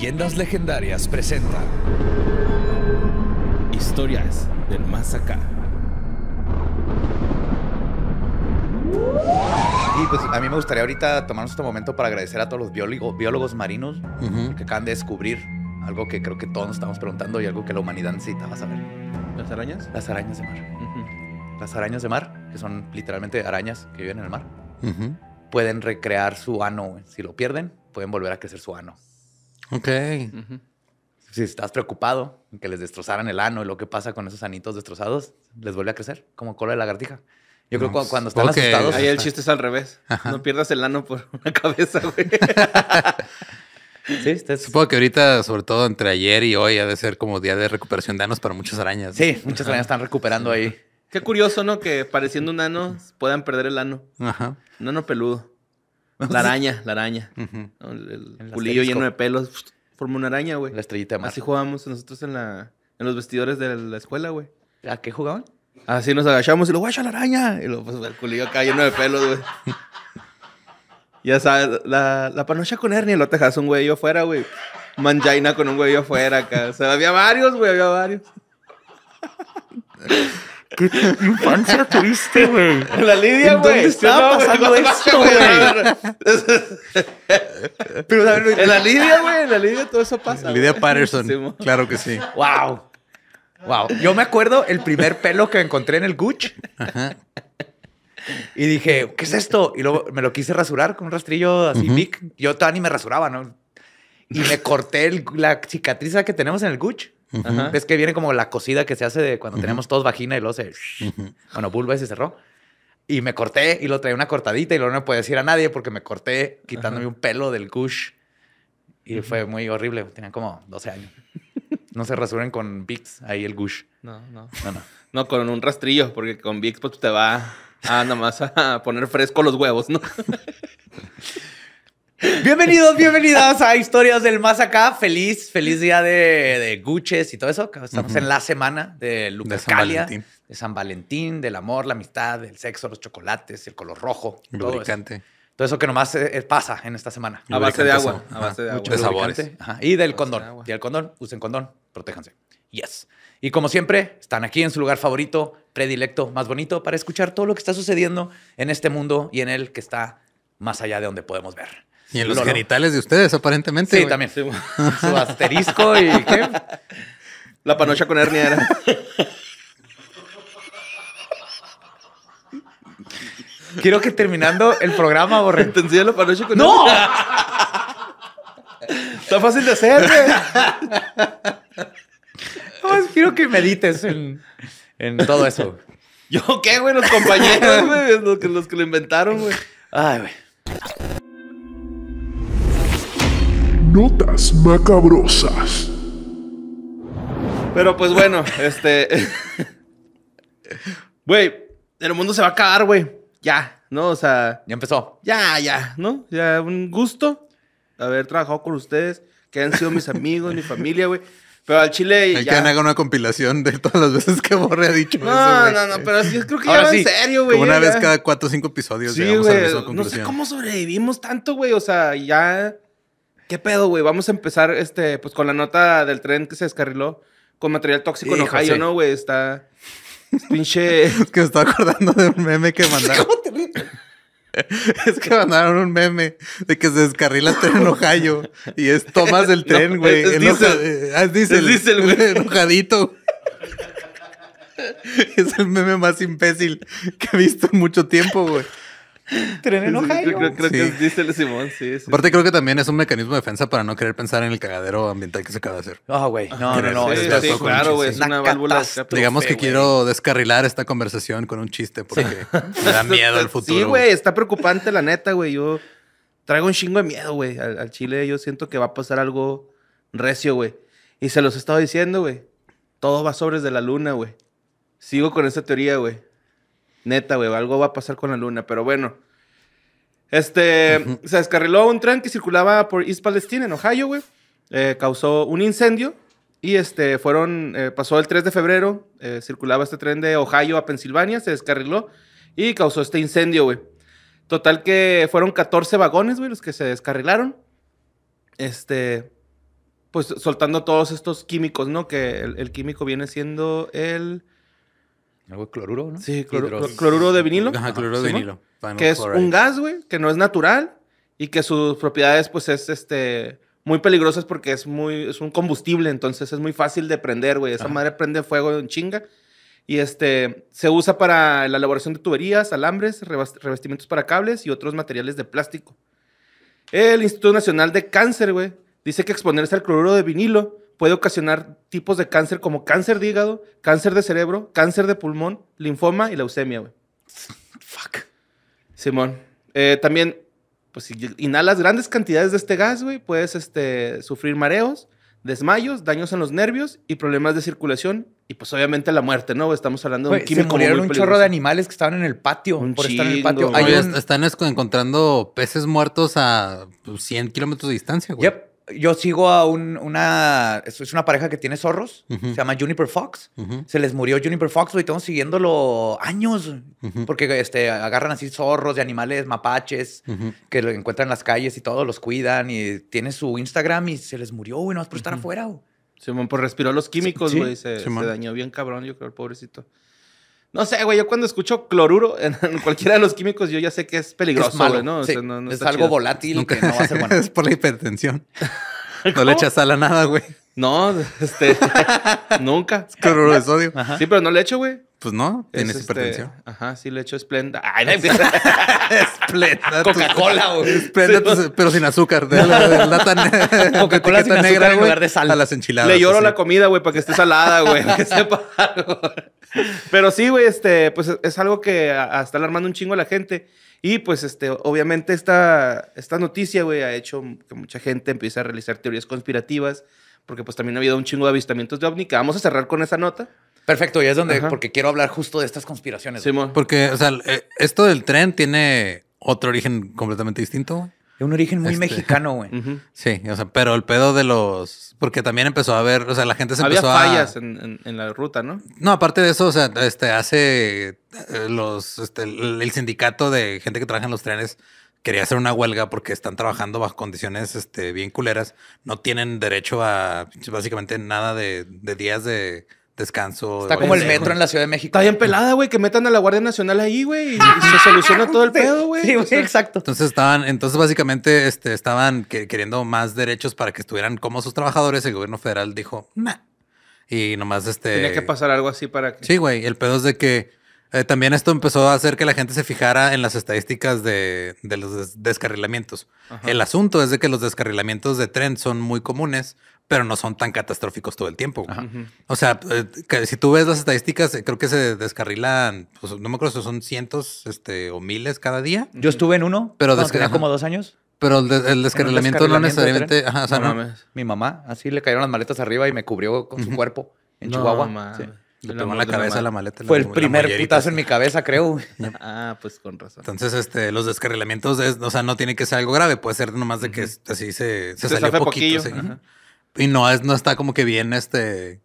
Leyendas Legendarias presenta Historias del Más Y pues a mí me gustaría ahorita tomarnos este momento para agradecer a todos los biólogos marinos que acaban de descubrir algo que creo que todos nos estamos preguntando y algo que la humanidad a saber. ¿Las arañas? Las arañas de mar. Las arañas de mar, que son literalmente arañas que viven en el mar, pueden recrear su ano. Si lo pierden, pueden volver a crecer su ano. Ok. Si estás preocupado en que les destrozaran el ano y lo que pasa con esos anitos destrozados, les vuelve a crecer como cola de lagartija. Yo creo que pues, cuando están asustados. Ahí el chiste es al revés. No pierdas el ano por una cabeza, güey. Sí, Supongo que ahorita, sobre todo entre ayer y hoy, ha de ser como día de recuperación de anos para muchas arañas. Sí, muchas arañas están recuperando ahí. Qué curioso, ¿no? Que pareciendo un ano puedan perder el ano. Ajá. Un ano peludo. La araña, la araña. El, culillo pulillo lleno de pelos. Pues, forma una araña, güey. La estrellita más. Así jugábamos nosotros en, la, en los vestidores de la escuela, güey. ¿A qué jugaban? Así nos agachamos y lo, guacha la araña. Y lo, pues, el culillo acá lleno de pelos, güey. ya sabes, la, la panocha con hernia, lo tejas un güey afuera, güey. Manjaina con un güey afuera acá. O sea, había varios, güey, había varios. ¿Qué infancia triste, güey? La Lidia, güey. estaba pasando esto, güey? Pero, en la Lidia, güey. En la Lidia todo eso pasa. Lidia Patterson. claro que sí. Wow. Wow. Yo me acuerdo el primer pelo que encontré en el Gucci. Y dije, ¿qué es esto? Y luego me lo quise rasurar con un rastrillo así uh Yo todavía ni me rasuraba, ¿no? Y me corté la cicatriz que tenemos en el Gucci es que viene como la cocida que se hace de cuando tenemos todos vagina y luego se. Bueno, vulva se cerró. Y me corté y lo traí una cortadita y luego no me decir a nadie porque me corté quitándome un pelo del gush. Y fue muy horrible. Tenía como 12 años. No se rasuren con Vicks ahí el gush. No, no. No, no. no con un rastrillo, porque con Vicks pues te va a nada más a poner fresco los huevos, ¿no? Bienvenidos, bienvenidas a Historias del Más Acá. Feliz, feliz día de, Guches y todo eso. Estamos en la semana de Lucas de, de San Valentín, del amor, la amistad, el sexo, los chocolates, el color rojo. Todo eso. Todo eso que nomás eh, eh, pasa en esta semana. A base de agua. A base de sabores. Y del condón. y el condón, usen condón, protéjanse. Yes. Y como siempre, están aquí en su lugar favorito, predilecto, más bonito, para escuchar todo lo que está sucediendo en este mundo y en el que está más allá de donde podemos ver. Y en los genitales de ustedes, aparentemente. Sí, también. Su, asterisco y ¿qué? La panocha con hernia era. Quiero que terminando el programa, borre. la panocha con ¡No! Está fácil de hacer, güey. Pues, quiero que medites en, todo eso. ¿Yo qué, güey? Los compañeros, Los que, los que lo inventaron, güey. Ay, güey. Notas macabrosas. Pero pues bueno, este. Güey, el mundo se va a acabar, güey. Ya, ¿no? O sea. Ya empezó. Ya, ya, ¿no? Ya, un gusto haber trabajado con ustedes, que han sido mis amigos, mi familia, güey. Pero al chile. Hay ya... que haga una compilación de todas las veces que Borre ha dicho eso. No, no, no, pero sí, creo que ya va en serio, güey. Una vez cada cuatro o cinco episodios. Sí, güey. No sé cómo sobrevivimos tanto, güey. O sea, ya. ¿Qué pedo, güey? Vamos a empezar este, pues, con la nota del tren que se descarriló con material tóxico en Ohio, ¿no, güey? Está. Pinche. es que me estoy acordando de un meme que mandaron. es que mandaron un meme de que se descarrila el tren en Ohio. Y es tomas el tren, güey. es, eh, es, güey. Enojadito. es el meme más imbécil que he visto en mucho tiempo, güey. Tren en Creo, que Simón, sí, sí, Aparte, creo que también es un mecanismo de defensa para no querer pensar en el cagadero ambiental que se acaba de hacer. Ah, güey. No, no, no. Es claro, güey. Es una, válvula de Digamos que quiero descarrilar esta conversación con un chiste porque me da miedo el futuro. Sí, güey. Está preocupante, la neta, güey. Yo traigo un chingo de miedo, güey. Al, Chile yo siento que va a pasar algo recio, güey. Y se los he estado diciendo, güey. Todo va sobres de la luna, güey. Sigo con esa teoría, güey. Neta, güey, algo va a pasar con la luna, pero bueno. Este, se descarriló un tren que circulaba por East Palestine, en Ohio, güey. Eh, causó un incendio y este, fueron, eh, pasó el 3 de febrero, eh, circulaba este tren de Ohio a Pensilvania, se descarriló y causó este incendio, güey. Total que fueron 14 vagones, güey, los que se descarrilaron. Este, pues soltando todos estos químicos, ¿no? Que el químico viene siendo el... Algo de cloruro, ¿no? Sí, cloruro, de vinilo. Ajá, cloruro de vinilo. Que es un gas, güey, que no es natural y que sus propiedades, pues, es este muy peligrosas porque es muy es un combustible, entonces es muy fácil de prender, güey. Esa madre prende fuego en chinga. Y este se usa para la elaboración de tuberías, alambres, revestimientos para cables y otros materiales de plástico. El Instituto Nacional de Cáncer, güey, dice que exponerse al cloruro de vinilo puede ocasionar tipos de cáncer como cáncer de hígado, cáncer de cerebro, cáncer de pulmón, linfoma y leucemia, güey. Fuck. Simón. Eh, también, pues si inhalas grandes cantidades de este gas, güey, puedes este, sufrir mareos, desmayos, daños en los nervios y problemas de circulación y pues obviamente la muerte, ¿no? Estamos hablando de un un chorro de animales que estaban en el patio. por estar en el patio. Están encontrando peces muertos a 100 pues, kilómetros de distancia, güey yo sigo a un, una, es una pareja que tiene zorros, se llama Juniper Fox. Se les murió Juniper Fox, y estamos siguiéndolo años, porque este, agarran así zorros de animales mapaches que lo encuentran en las calles y todo, los cuidan y tiene su Instagram y se les murió, güey, no es por estar afuera. Se sí, pues respiró los químicos, güey, se, se dañó bien cabrón, yo creo, el pobrecito. No sé, güey, yo cuando escucho cloruro en, cualquiera de los químicos, yo ya sé que es peligroso, Güey, ¿no? es algo volátil que no va a es por la hipertensión. No le echas sal a nada, güey. No, este. nunca. cloruro de sodio. Sí, pero no le echo, güey. Pues no, tiene hipertensión. Este, ajá, sí le echo esplenda. Ay, no, Coca-Cola, güey. Esplenda, pues, pero sin azúcar. Coca-Cola sin negra, azúcar en lugar de sal. A las enchiladas. Le lloro la comida, güey, para que esté salada, güey. que sepa algo. Pero sí, güey, este, pues es algo que está alarmando un chingo a la gente. Y pues, este, obviamente, esta, esta noticia, güey, ha hecho que mucha gente empiece a realizar teorías conspirativas. Porque pues también ha habido un chingo de avistamientos de ovni. vamos a cerrar con esa nota. Perfecto, y es donde, porque quiero hablar justo de estas conspiraciones. Sí, porque, o sea, eh, esto del tren tiene otro origen completamente distinto. Un origen muy este. mexicano, güey. Sí, o sea, pero el pedo de los. Porque también empezó a haber, o sea, la gente se empezó a. Había fallas en, la ruta, ¿no? No, aparte de eso, o sea, este, hace. Eh, los este, el, sindicato de gente que trabaja en los trenes quería hacer una huelga porque están trabajando bajo condiciones este, bien culeras. No tienen derecho a básicamente nada de días de descanso. Está como el metro en la Ciudad de México. Está bien pelada, güey, que metan a la Guardia Nacional ahí, güey, y se soluciona todo el pedo, güey. Sí, güey, exacto. Entonces estaban, entonces básicamente este, estaban queriendo más derechos para que estuvieran como sus trabajadores. El gobierno federal dijo, nah. Y nomás este. Tiene que pasar algo así para que. Sí, güey. El pedo es de que eh, también esto empezó a hacer que la gente se fijara en las estadísticas de, los descarrilamientos. El asunto es de que los descarrilamientos de tren son muy comunes, pero no son tan catastróficos todo el tiempo. O sea, eh, si tú ves las estadísticas, eh, creo que se descarrilan, pues, no me acuerdo si son cientos este, o miles cada día. Yo estuve en uno, pero cuando tenía como dos años. Pero el, descarrilamiento, no necesariamente. Mi mamá, así le cayeron las maletas arriba y me cubrió con su cuerpo en Chihuahua. Le tomó la cabeza la, maleta. Fue el primer putazo en mi cabeza, creo. ah, pues con razón. Entonces, este, los descarrilamientos, es, o sea, no tiene que ser algo grave. Puede ser nomás de que así se, se, salió poquito. Y no, es, no está como que bien este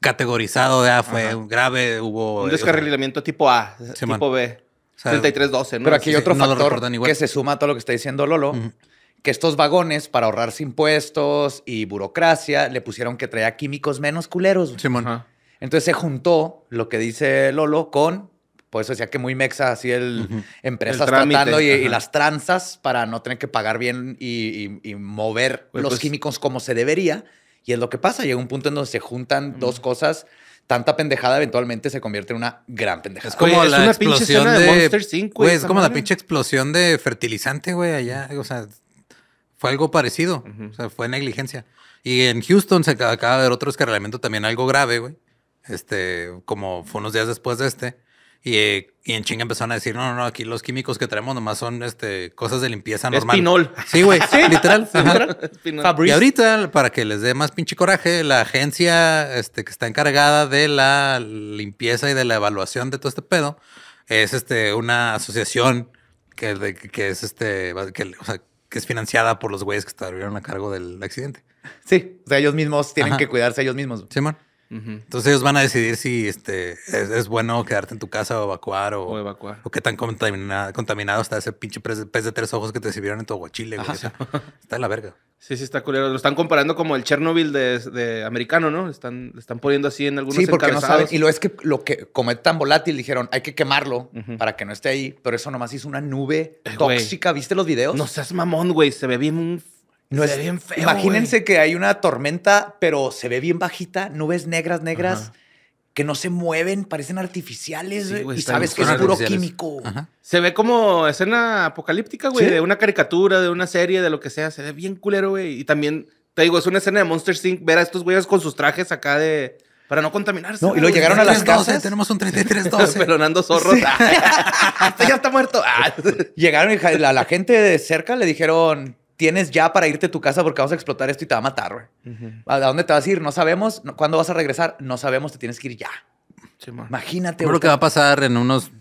categorizado de ah, fue grave, hubo... Un descarrilamiento tipo A, tipo B. O 12 ¿no? Pero aquí hay otro factor que se suma a todo lo que está diciendo Lolo que estos vagones, para ahorrarse impuestos y burocracia, le pusieron que traía químicos menos culeros. Simón. Entonces se juntó lo que dice Lolo con, pues eso decía que muy mexa, así el empresa empresas tratando y, las tranzas para no tener que pagar bien y, mover los pues químicos como se debería. Y es lo que pasa, llega un punto en donde se juntan dos cosas tanta pendejada eventualmente se convierte en una gran pendejada. Es como la explosión de, Monster 5. es como la pinche explosión de fertilizante, güey, allá. O sea, fue algo parecido. O sea, fue negligencia. Y en Houston se acaba de ver otro escarlamiento también algo grave, güey este, como fue unos días después de este, eh, y, en chinga empezaron a decir, no, no, no, aquí los químicos que traemos nomás son este, cosas de limpieza normal. Espinol. Sí, güey, literal. literal. Y ahorita, para que les dé más pinche coraje, la agencia este, que está encargada de la limpieza y de la evaluación de todo este pedo es este, una asociación que, de, que es este, que, es financiada por los güeyes que estuvieron a cargo del accidente. Sí, o sea, ellos mismos tienen que cuidarse ellos mismos. Entonces ellos van a decidir si este, es, bueno quedarte en tu casa o evacuar o, evacuar. o qué tan contaminado, contaminado está ese pinche pez, de tres ojos que te sirvieron en tu aguachile. Está en la verga. Sí, sí, está culero. Lo están comparando como el Chernobyl de, americano, ¿no? Están, están poniendo así en algunos Sí, porque no saben. Y lo es que lo que como tan volátil dijeron, hay que quemarlo para que no esté ahí, pero eso nomás hizo una nube eh, tóxica. ¿Viste los videos? No seas mamón, güey. Se ve bien un no es, bien feo. Imagínense que hay una tormenta, pero se ve bien bajita, nubes negras, negras, que no se mueven, parecen artificiales, y sabes que es puro químico. Se ve como escena apocalíptica, güey, de una caricatura, de una serie, de lo que sea. Se ve bien culero, güey. Y también, te digo, es una escena de Monster Inc. ver a estos güeyes con sus trajes acá de. Para no contaminarse. y lo llegaron a las Tenemos un 3312. Pelonando zorros. Hasta este ya está muerto. Ah. llegaron y a la gente de cerca le dijeron, tienes ya para irte a tu casa porque vamos a explotar esto y te va a matar, güey. ¿A dónde te vas a ir? No sabemos. ¿Cuándo vas a regresar? No sabemos. Te tienes que ir ya. Imagínate. Creo que va a pasar en unos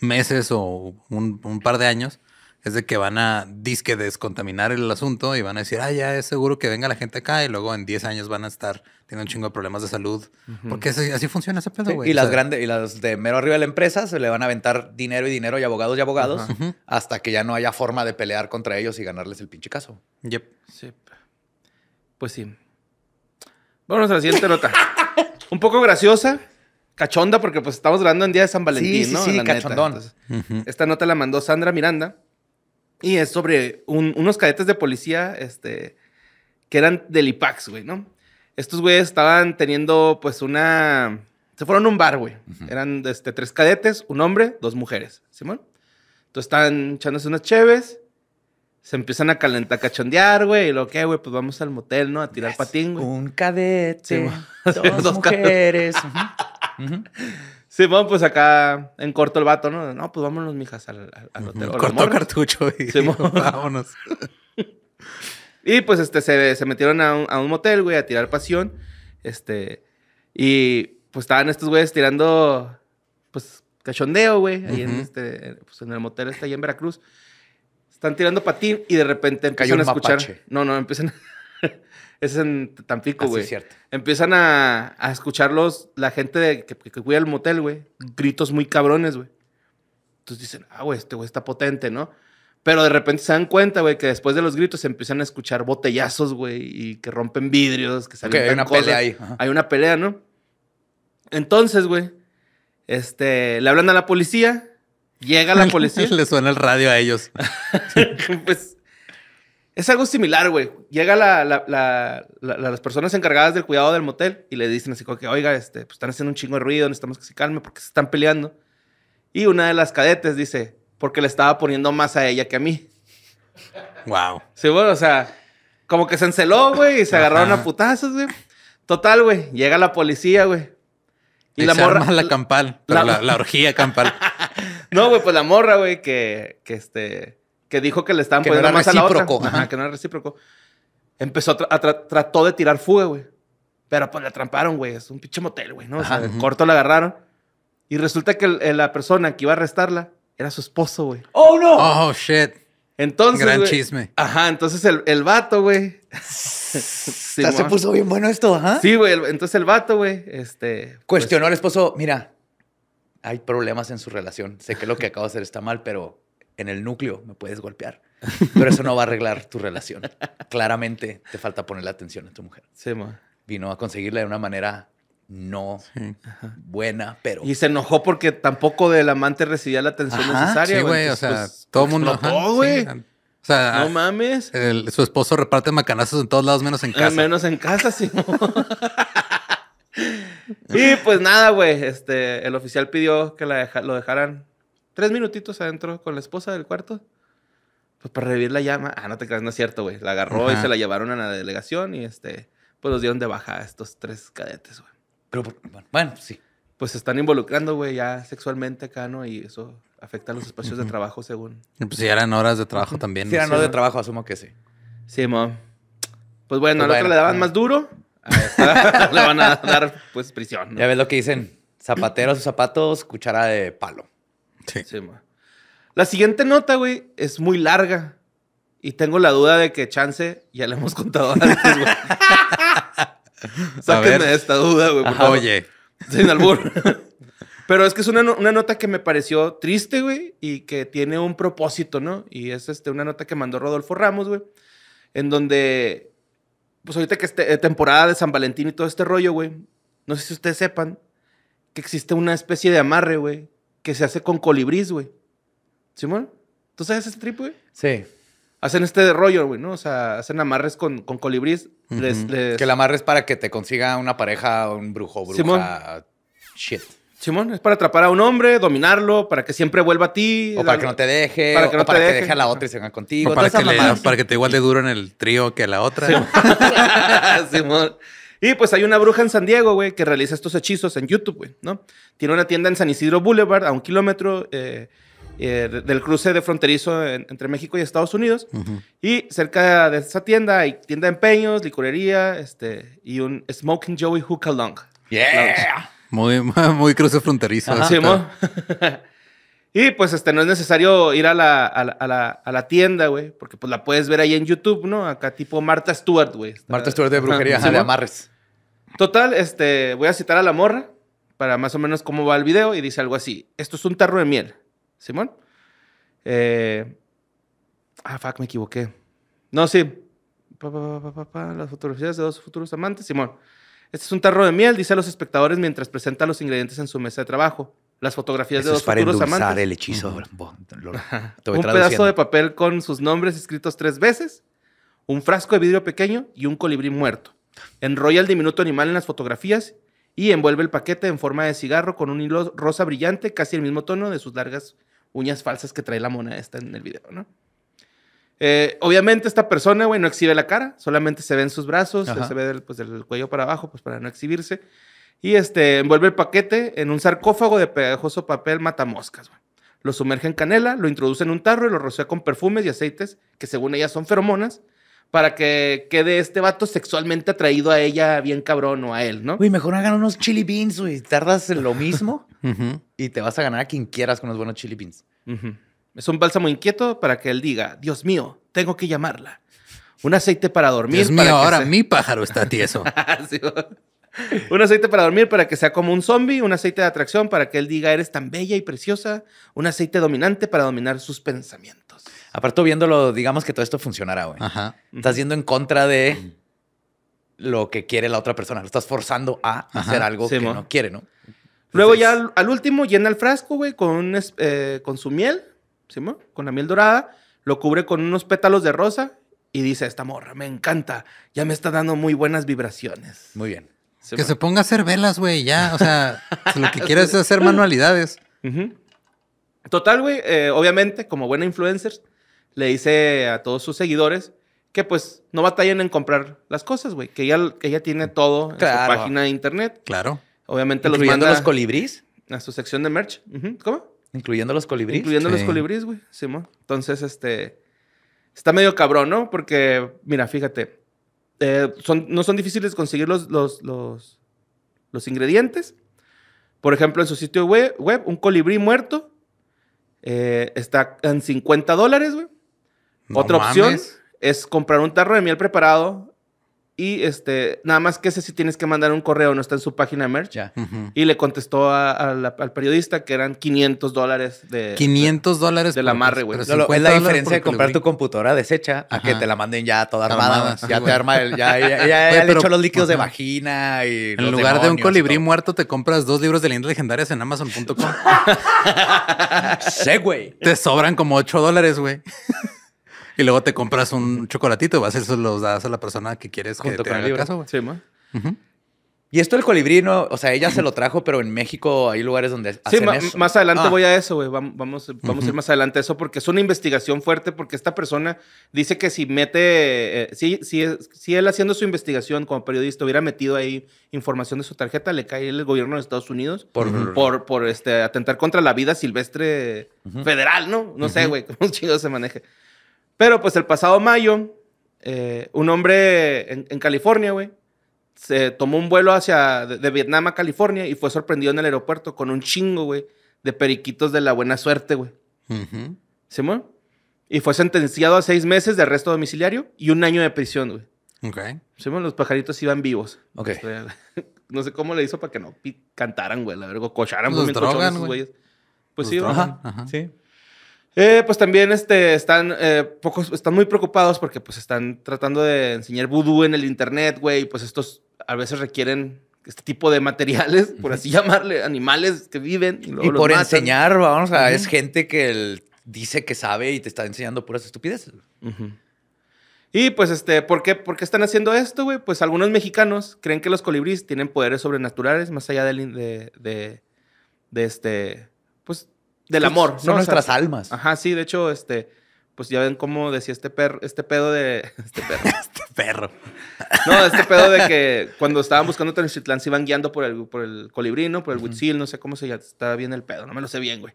meses o un par de años es de que van a disque descontaminar el asunto y van a decir, ah, ya es seguro que venga la gente acá y luego en 10 años van a estar teniendo un chingo de problemas de salud. Porque así, funciona ese pedo, güey. y, las grandes, y las de mero arriba de la empresa se le van a aventar dinero y dinero y abogados y abogados hasta que ya no haya forma de pelear contra ellos y ganarles el pinche caso. Yep. Sí. Pues sí. Vámonos a la siguiente nota. un poco graciosa cachonda porque pues estamos hablando en día de San Valentín, sí, ¿no? Sí, cachondón. Esta nota la mandó Sandra Miranda y es sobre unos cadetes de policía, este, que eran del IPAX, güey, ¿no? Estos güeyes estaban teniendo, pues, una... Se fueron a un bar, güey. Eran, este, tres cadetes, un hombre, dos mujeres, ¿Simón? Entonces están echándose unas chéves se empiezan a calentar, cachondear, güey, y lo que, güey, pues vamos al motel, ¿no? A tirar patín, güey. Un cadete, sí, dos, dos, mujeres bueno, pues acá en corto el vato, ¿no? No, pues vámonos, mijas, al, al hotel. Cortó cartucho y vámonos. y pues este, se, metieron a un, motel, güey, a tirar pasión. Este, y pues estaban estos güeyes tirando, pues, cachondeo, güey, ahí en, este, pues, en el motel está ahí en Veracruz. Están tirando patín y de repente empiezan Cayó a escuchar. No, no, empiezan, es en Tampico, güey. Es cierto. Empiezan a, escucharlos la gente que, cuida el motel, güey. Gritos muy cabrones, güey. Entonces dicen, ah, güey, este güey está potente, ¿no? Pero de repente se dan cuenta, güey, que después de los gritos se empiezan a escuchar botellazos, güey, y que rompen vidrios, que salen Que hay una pelea ahí. Hay una pelea, ¿no? Entonces, güey, este, le hablan a la policía, llega la policía. le suena el radio a ellos. pues es algo similar, güey. Llega la, las personas encargadas del cuidado del motel y le dicen así como que, oiga, este, pues están haciendo un chingo de ruido, necesitamos que se calme porque se están peleando. Y una de las cadetes dice, porque le estaba poniendo más a ella que a mí. Wow. Sí, bueno, o sea, como que se enceló, güey, y se agarraron a putazos, güey. Total, güey, llega la policía, güey. Y, la morra. la campal, la, la orgía campal. no, güey, pues la morra, güey, que este que dijo que le estaban poniendo más recíproco. a la otra. Ajá. que no era recíproco. Empezó a, trató de tirar fuga, güey. Pero pues la tramparon, güey. Es un pinche motel, güey, ¿no? corto la agarraron. Y resulta que la persona que iba a arrestarla era su esposo, güey. ¡Oh, no! ¡Oh, shit! Entonces. Gran chisme. Ajá, entonces el, el vato, güey. se puso bien bueno esto, ajá. Sí, güey. Entonces el vato, güey, este. Pues Cuestionó al esposo, mira, hay problemas en su relación. Sé que lo que acabo de hacer está mal, pero en el núcleo me puedes golpear. Pero eso no va a arreglar tu relación. Claramente te falta poner la atención a tu mujer. Sí, Vino a conseguirla de una manera no buena, pero. Y se enojó porque tampoco del amante recibía la atención necesaria. Sí, güey. O sea, pues, todo el mundo. no mames. su esposo reparte macanazos en todos lados, menos en casa. menos en casa, sí. y pues nada, güey. Este, el oficial pidió que la lo dejaran Tres minutitos adentro con la esposa del cuarto. Pues para revivir la llama. Ah, no te creas, no es cierto, güey. La agarró y se la llevaron a la delegación y este, pues los dieron de baja a estos tres cadetes, güey. Pero, bueno, sí. Pues se están involucrando, güey, ya sexualmente acá, ¿no? Y eso afecta a los espacios de trabajo, según. Pues si eran horas de trabajo también. Si eran horas de trabajo, asumo que sí. Sí, mom. Pues bueno, pues al otro le daban más duro. le van a dar, pues, prisión. Ya ves lo que dicen. Zapateros o zapatos, cuchara de palo la siguiente nota, güey, es muy larga. Y tengo la duda de que chance ya le hemos contado antes, güey. Sáquenme de esta duda, güey. Oye. Sin albur. Pero es que es una, nota que me pareció triste, güey, y que tiene un propósito, ¿no? Y es este, una nota que mandó Rodolfo Ramos, güey, en donde, pues ahorita que es este, eh, temporada de San Valentín y todo este rollo, güey, no sé si ustedes sepan que existe una especie de amarre, güey, que se hace con colibrís, güey. ¿Simón? ¿Tú sabes ese trip, güey? Sí. Hacen este rollo, güey, ¿no? O sea, hacen amarres con, con colibrís. Que el amarre es para que te consiga una pareja, un brujo, bruja. Simón. Shit. Simón, es para atrapar a un hombre, dominarlo, para que siempre vuelva a ti. O para que no te deje. Para que no te deje. a la otra y se venga contigo. O para, que te igual de duro en el trío que a la otra. Simón. Y pues hay una bruja en San Diego, güey, que realiza estos hechizos en YouTube, güey, ¿no? Tiene una tienda en San Isidro Boulevard, a un kilómetro eh, eh, del cruce de fronterizo entre México y Estados Unidos. Y cerca de esa tienda hay tienda de empeños, licorería, este, y un Smoking Joey Hookah Long. ¡Yeah! Muy, muy cruce fronterizo. Y pues este, no es necesario ir a la, a la, a tienda, güey, porque pues la puedes ver ahí en YouTube, ¿no? Acá tipo Marta Stewart, güey. Marta Stewart de brujería, de amarres. Total, este, voy a citar a la morra para más o menos cómo va el video y dice algo así. Esto es un tarro de miel, Simón. Eh, ah, fuck, me equivoqué. No, sí. Pa, las fotografías de dos futuros amantes, Simón. Este es un tarro de miel, dice a los espectadores mientras presenta los ingredientes en su mesa de trabajo las fotografías de dos para futuros amantes. el hechizo. un pedazo de papel con sus nombres escritos tres veces, un frasco de vidrio pequeño y un colibrí muerto. Enrolla el diminuto animal en las fotografías y envuelve el paquete en forma de cigarro con un hilo rosa brillante, casi el mismo tono de sus largas uñas falsas que trae la moneda esta en el video, ¿no? Eh, obviamente esta persona, no exhibe la cara, solamente se ven sus brazos, se ve pues, del, cuello para abajo, pues para no exhibirse. Y este, envuelve el paquete en un sarcófago de pegajoso papel matamoscas. Lo sumerge en canela, lo introduce en un tarro y lo rocea con perfumes y aceites, que según ella son feromonas, para que quede este vato sexualmente atraído a ella bien cabrón o a él, ¿no? Uy, mejor hagan unos chili beans, güey. Tardas lo mismo y te vas a ganar a quien quieras con los buenos chili beans. Es un bálsamo inquieto para que él diga, Dios mío, tengo que llamarla. Un aceite para dormir. Dios mío, ahora mi pájaro está tieso. Ah, un aceite para dormir para que sea como un zombie, un aceite de atracción para que él diga eres tan bella y preciosa, un aceite dominante para dominar sus pensamientos. Aparte, viéndolo, digamos que todo esto funcionará, güey. Estás yendo en contra de lo que quiere la otra persona. Lo estás forzando a hacer algo que no quiere, ¿no? Luego ya al, último llena el frasco, güey, con, eh, su miel, con la miel dorada, lo cubre con unos pétalos de rosa y dice, esta morra, me encanta, ya me está dando muy buenas vibraciones. Muy bien que se ponga a hacer velas, güey, ya. O sea, lo que quieres es hacer manualidades. Total, güey, eh, obviamente, como buena influencer, le dice a todos sus seguidores que pues no batallen en comprar las cosas, güey. Que ella, tiene todo en su página de internet. Claro. Obviamente los manda... los colibrís? A su sección de merch. ¿Cómo? Incluyendo los colibrís. Incluyendo los colibrís, güey. Simón. Entonces, este... Está medio cabrón, ¿no? Porque, mira, fíjate. Eh, no son difíciles conseguir los, los, ingredientes. Por ejemplo, en su sitio web, un colibrí muerto eh, está en 50 dólares, Otra opción es comprar un tarro de miel preparado y este, nada más que ese si tienes que mandar un correo, no está en su página de merch. Y le contestó al periodista que eran 500 dólares de. 500 dólares de, la marre, güey. Es la diferencia de comprar tu computadora deshecha a que te la manden ya toda armada. ya te arma el. Ya, ya, ya, los líquidos de vagina y. En lugar de un colibrí muerto, te compras dos libros de leyendas legendarias en Amazon.com. sé, güey. Te sobran como 8 dólares, güey y luego te compras un chocolatito, vas, eso los das a la persona que quieres que te el caso. güey. Sí, ma. Y esto el colibrí, no, o sea, ella se lo trajo, pero en México hay lugares donde hacen Sí, más adelante ah. voy a eso, güey. Vamos, vamos a ir más adelante a eso porque es una investigación fuerte porque esta persona dice que si mete, eh, si, si, si él haciendo su investigación como periodista hubiera metido ahí información de su tarjeta, le cae el gobierno de Estados Unidos por, por, este, atentar contra la vida silvestre federal, ¿no? No sé, güey, cómo chido se maneje. Pero pues el pasado mayo, eh, un hombre en, California, güey, se tomó un vuelo hacia de, Vietnam a California y fue sorprendido en el aeropuerto con un chingo, güey, de periquitos de la buena suerte, güey. Y fue sentenciado a seis meses de arresto domiciliario y un año de prisión, güey. Ok. Los pajaritos iban vivos. Ok. no sé cómo le hizo para que no cantaran, güey, la verga, cocharan, pues güey, Pues sí, Ajá, ajá. Sí. Eh, pues también este, están, eh, pocos, están muy preocupados porque pues están tratando de enseñar vudú en el internet, güey. Pues estos a veces requieren este tipo de materiales, por así llamarle, animales que viven. Y, por enseñar, vamos, a, es gente que dice que sabe y te está enseñando puras estupideces. Y pues, este, ¿por qué, ¿por qué están haciendo esto, güey? Pues algunos mexicanos creen que los colibríes tienen poderes sobrenaturales más allá de, de, de este, del amor. son nuestras almas. Ajá, sí, de hecho, este, pues ya ven cómo decía este perro, este pedo de. Este perro. este perro. No, este pedo de que cuando estaban buscando Tenochtitlán se iban guiando por el, por el colibrino, por el huitzil, no sé cómo se llama, está bien el pedo, no me lo sé bien, güey.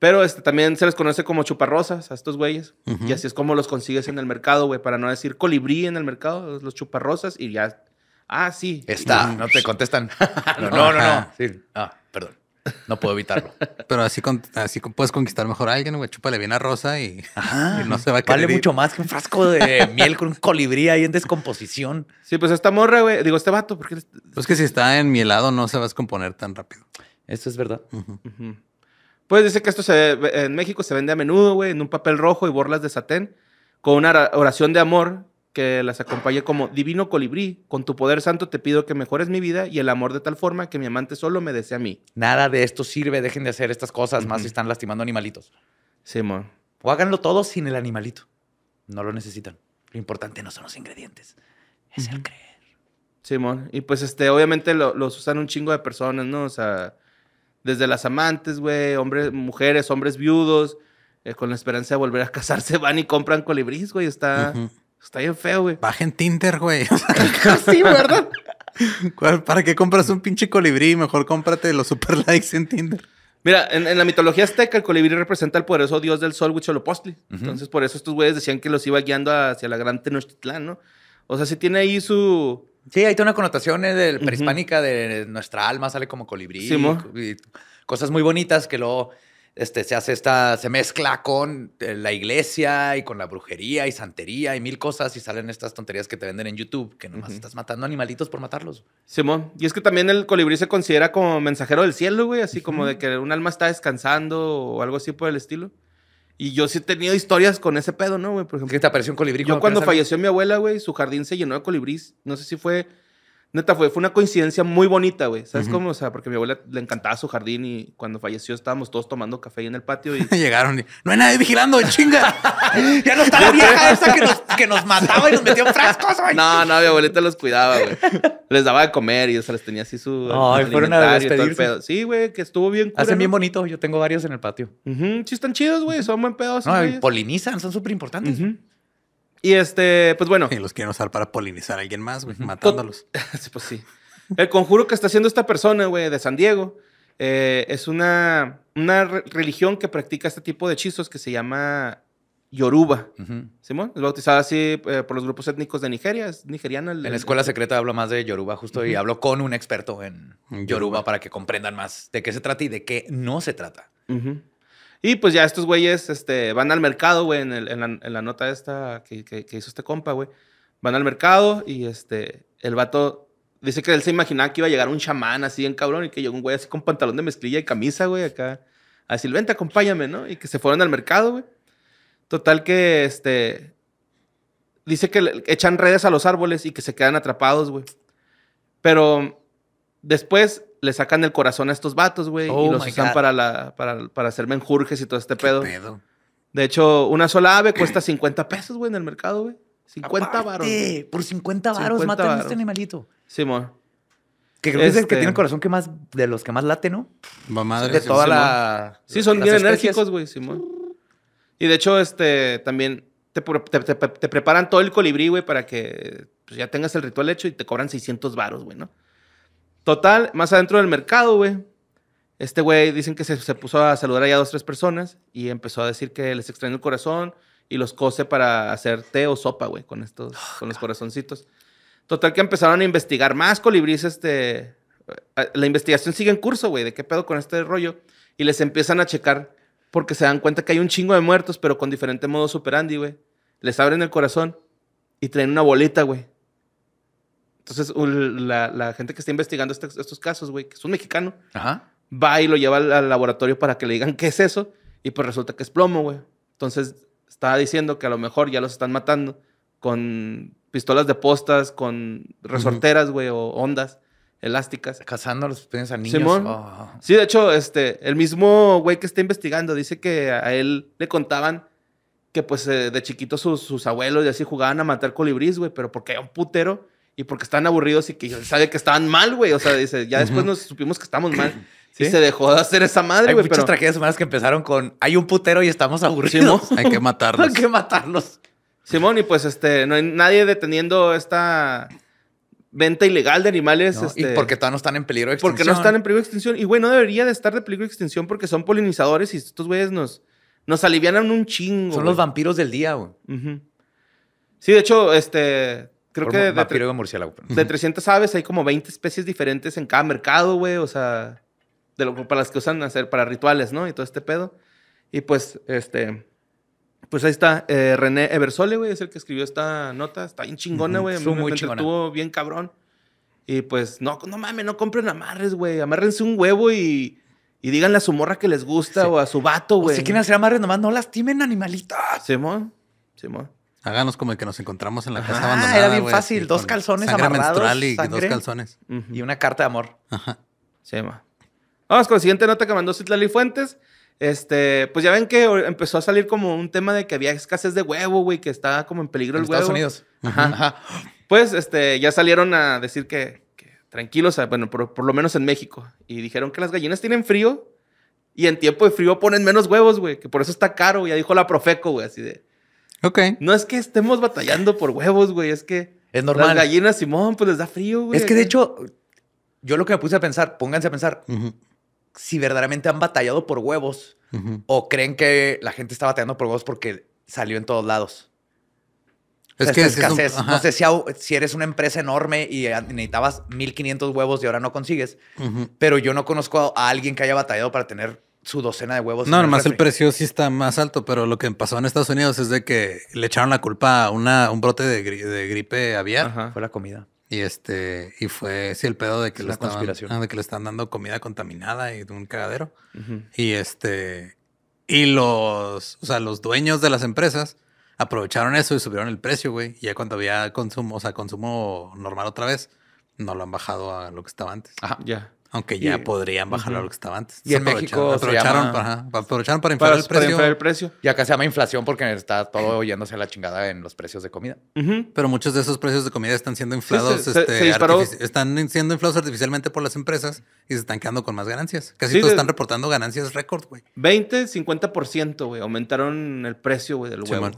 Pero este, también se les conoce como chuparrosas a estos güeyes. Y así es como los consigues en el mercado, güey. Para no decir colibrí en el mercado, los chuparrosas y ya. Ah, sí. Está. No te contestan. no, no, no. no, no. Sí. Ah, perdón. No puedo evitarlo. Pero así, puedes conquistar mejor a alguien, güey. Chúpale bien a Rosa y, no se va a Vale mucho más que un frasco de miel con un colibrí ahí en descomposición. Sí, pues esta morra, güey. Digo, este vato, porque. pues que si está en mi helado no se va a descomponer tan rápido. Eso es verdad. Pues dice que esto se, en México se vende a menudo, güey, en un papel rojo y borlas de satén, con una oración de amor que las acompañe como Divino Colibrí, con tu poder santo te pido que mejores mi vida y el amor de tal forma que mi amante solo me desee a mí. Nada de esto sirve, dejen de hacer estas cosas, más si están lastimando animalitos. Simón O háganlo todo sin el animalito. No lo necesitan. Lo importante no son los ingredientes, es el creer. Simón, y pues este, obviamente los usan un chingo de personas, ¿no? O sea, desde las amantes, güey, hombres, mujeres, hombres viudos, eh, con la esperanza de volver a casarse, van y compran colibríes güey, está... Está bien feo, güey. Baja en Tinder, güey. sí, ¿verdad? ¿Para qué compras un pinche colibrí? Mejor cómprate los super likes en Tinder. Mira, en, la mitología azteca, el colibrí representa al poderoso dios del sol, Huitzilopochtli. Entonces, por eso estos güeyes decían que los iba guiando hacia la gran Tenochtitlán, ¿no? O sea, sí tiene ahí su... Sí, ahí tiene una connotación eh, del prehispánica de nuestra alma, sale como colibrí. Sí, y, cosas muy bonitas que luego este, se hace esta, se mezcla con eh, la iglesia y con la brujería y santería y mil cosas y salen estas tonterías que te venden en YouTube, que nomás estás matando animalitos por matarlos. Simón, y es que también el colibrí se considera como mensajero del cielo, güey, así como de que un alma está descansando o algo así por el estilo. Y yo sí he tenido historias con ese pedo, ¿no, güey? Por ejemplo. ¿Qué te apareció un colibrí? Yo cuando falleció mi abuela, güey, su jardín se llenó de colibrís. No sé si fue neta, fue, fue una coincidencia muy bonita, güey. ¿Sabes cómo? O sea, porque a mi abuela le encantaba su jardín y cuando falleció estábamos todos tomando café en el patio y. Llegaron y. ¡No hay nadie vigilando, chinga! ya no está la vieja esa que nos, que nos mataba y nos metió frascos, güey. No, no, mi abuelita los cuidaba, güey. Les daba de comer y o sea, les tenía así su. Ay, fueron a despedirse. Sí, güey, que estuvo bien. Hacen bien bonito. Yo tengo varios en el patio. Sí, están chidos, güey. Son buen pedo. No, polinizan, son súper importantes. Y este, pues bueno. Y los quieren usar para polinizar a alguien más, güey, matándolos. pues sí. El conjuro que está haciendo esta persona, güey, de San Diego, eh, es una, una religión que practica este tipo de hechizos que se llama Yoruba. Simón, es bautizada así eh, por los grupos étnicos de Nigeria, es nigeriana. en la escuela secreta hablo más de Yoruba justo y hablo con un experto en Yoruba, para que comprendan más de qué se trata y de qué no se trata. Y pues ya estos güeyes este, van al mercado, güey, en, la, nota esta que, hizo este compa, güey. Van al mercado y este, el vato dice que él se imaginaba que iba a llegar un chamán así en cabrón y que llegó un güey así con pantalón de mezclilla y camisa, güey, acá. A decir, vente, acompáñame, ¿no? Y que se fueron al mercado, güey. Total que, este, dice que echan redes a los árboles y que se quedan atrapados, güey. Pero después le sacan el corazón a estos vatos, güey, y oh los usan para, la, para, para hacer menjurjes y todo este pedo. De hecho, una sola ave cuesta 50 pesos, güey, en el mercado, güey. 50 varos. Por 50 varos matan a este animalito. Simón. que es el que este tiene el corazón que más, de los que más late, ¿no? Va De toda la. Sí, son bien enérgicos, güey, Simón. Y de hecho, este, también te, preparan todo el colibrí, güey, para que pues, ya tengas el ritual hecho y te cobran 600 varos, güey, ¿no? Total, más adentro del mercado, güey. Este güey dicen que se, puso a saludar allá a dos, tres personas y empezó a decir que les extrañó el corazón y los cose para hacer té o sopa, güey, con estos, ah, con los corazoncitos. Total que empezaron a investigar más colibríes, este... La investigación sigue en curso, güey, de qué pedo con este rollo. Y les empiezan a checar porque se dan cuenta que hay un chingo de muertos, pero con diferente modo superandi, güey. Les abren el corazón y traen una bolita, güey. Entonces, la, gente que está investigando este, estos casos, güey, que es un mexicano, va y lo lleva al, laboratorio para que le digan qué es eso, y pues resulta que es plomo, güey. Entonces, estaba diciendo que a lo mejor ya los están matando con pistolas de postas, con resorteras, güey, o ondas elásticas. Cazando pues, a los pequeños Simón. Oh, oh, oh. Sí, de hecho, este, el mismo güey que está investigando dice que a él le contaban que pues eh, de chiquito sus, sus abuelos y así jugaban a matar colibríes güey, pero porque era un putero y porque están aburridos y que sabe que estaban mal, güey. O sea, dice, ya después nos supimos que estamos mal. ¿Sí? Y se dejó de hacer esa madre, güey. Hay muchas tragedias humanas que empezaron con hay un putero y estamos aburridos. Hay que matarlos. hay que matarlos. Simón, y pues este, no hay nadie deteniendo esta venta ilegal de animales. y este, porque todavía no están en peligro de extinción. Porque no están en peligro de extinción. Y güey, no debería de estar de peligro de extinción porque son polinizadores y estos güeyes nos, nos alivianan un chingo. Son los vampiros del día, güey. Sí, de hecho, este, Creo que de, 300 pues. aves hay como 20 especies diferentes en cada mercado, güey. O sea, de lo, para las que usan hacer para rituales, ¿no? Y todo este pedo. Y pues, este, pues ahí está eh, René Eversole, güey, es el que escribió esta nota. Está bien chingona, güey. Uh muy Estuvo bien cabrón. Y pues, no, no mames, no compren amarres, güey. Amárrense un huevo y, y díganle a su morra que les gusta o a su vato, güey. Si quieren hacer amarres, nomás no lastimen animalitos. Simón, Simón. Háganos como el que nos encontramos en la casa Era bien fácil, dos calzones amarrados. y dos calzones. Y una carta de amor. Ajá. Sí, ma. Vamos con la siguiente nota que mandó Citlali Fuentes. Este, pues ya ven que empezó a salir como un tema de que había escasez de huevo, güey, que estaba como en peligro el Estados huevo. Estados Unidos. Ajá. Pues este, ya salieron a decir que, tranquilos, bueno, por, por lo menos en México. Y dijeron que las gallinas tienen frío y en tiempo de frío ponen menos huevos, güey, que por eso está caro. Ya dijo la Profeco, güey, así de Ok. No es que estemos batallando por huevos, güey. Es que. Es normal. Las gallinas, Simón, pues les da frío, güey. Es que de hecho, yo lo que me puse a pensar, pónganse a pensar, si verdaderamente han batallado por huevos o creen que la gente está batallando por huevos porque salió en todos lados. Es que Es escasez. no sé si, eres una empresa enorme y necesitabas 1500 huevos y ahora no consigues, pero yo no conozco a alguien que haya batallado para tener su docena de huevos. No, nomás el, precio sí está más alto, pero lo que pasó en Estados Unidos es de que le echaron la culpa a una, un brote de, gripe aviar. Ajá. Fue la comida. Y este, y fue sí el pedo de que, las le ah, de que le están dando comida contaminada y de un cagadero. Y este, y los, sea, los dueños de las empresas aprovecharon eso y subieron el precio, güey. Y ya cuando había consumo, o consumo normal otra vez, no lo han bajado a lo que estaba antes. Ajá, ya. Aunque ya podrían bajarlo a lo que estaba antes. Y en México aprovecharon, para, aprovecharon para inflar, el precio. Para inflar Y acá se llama inflación porque está todo yéndose a la chingada en los precios de comida. Pero muchos de esos precios de comida están siendo inflados. Este, están siendo inflados artificialmente por las empresas y se están quedando con más ganancias. Casi todos están reportando ganancias récord, güey. 20, 50%, güey. Aumentaron el precio, güey, del huevo.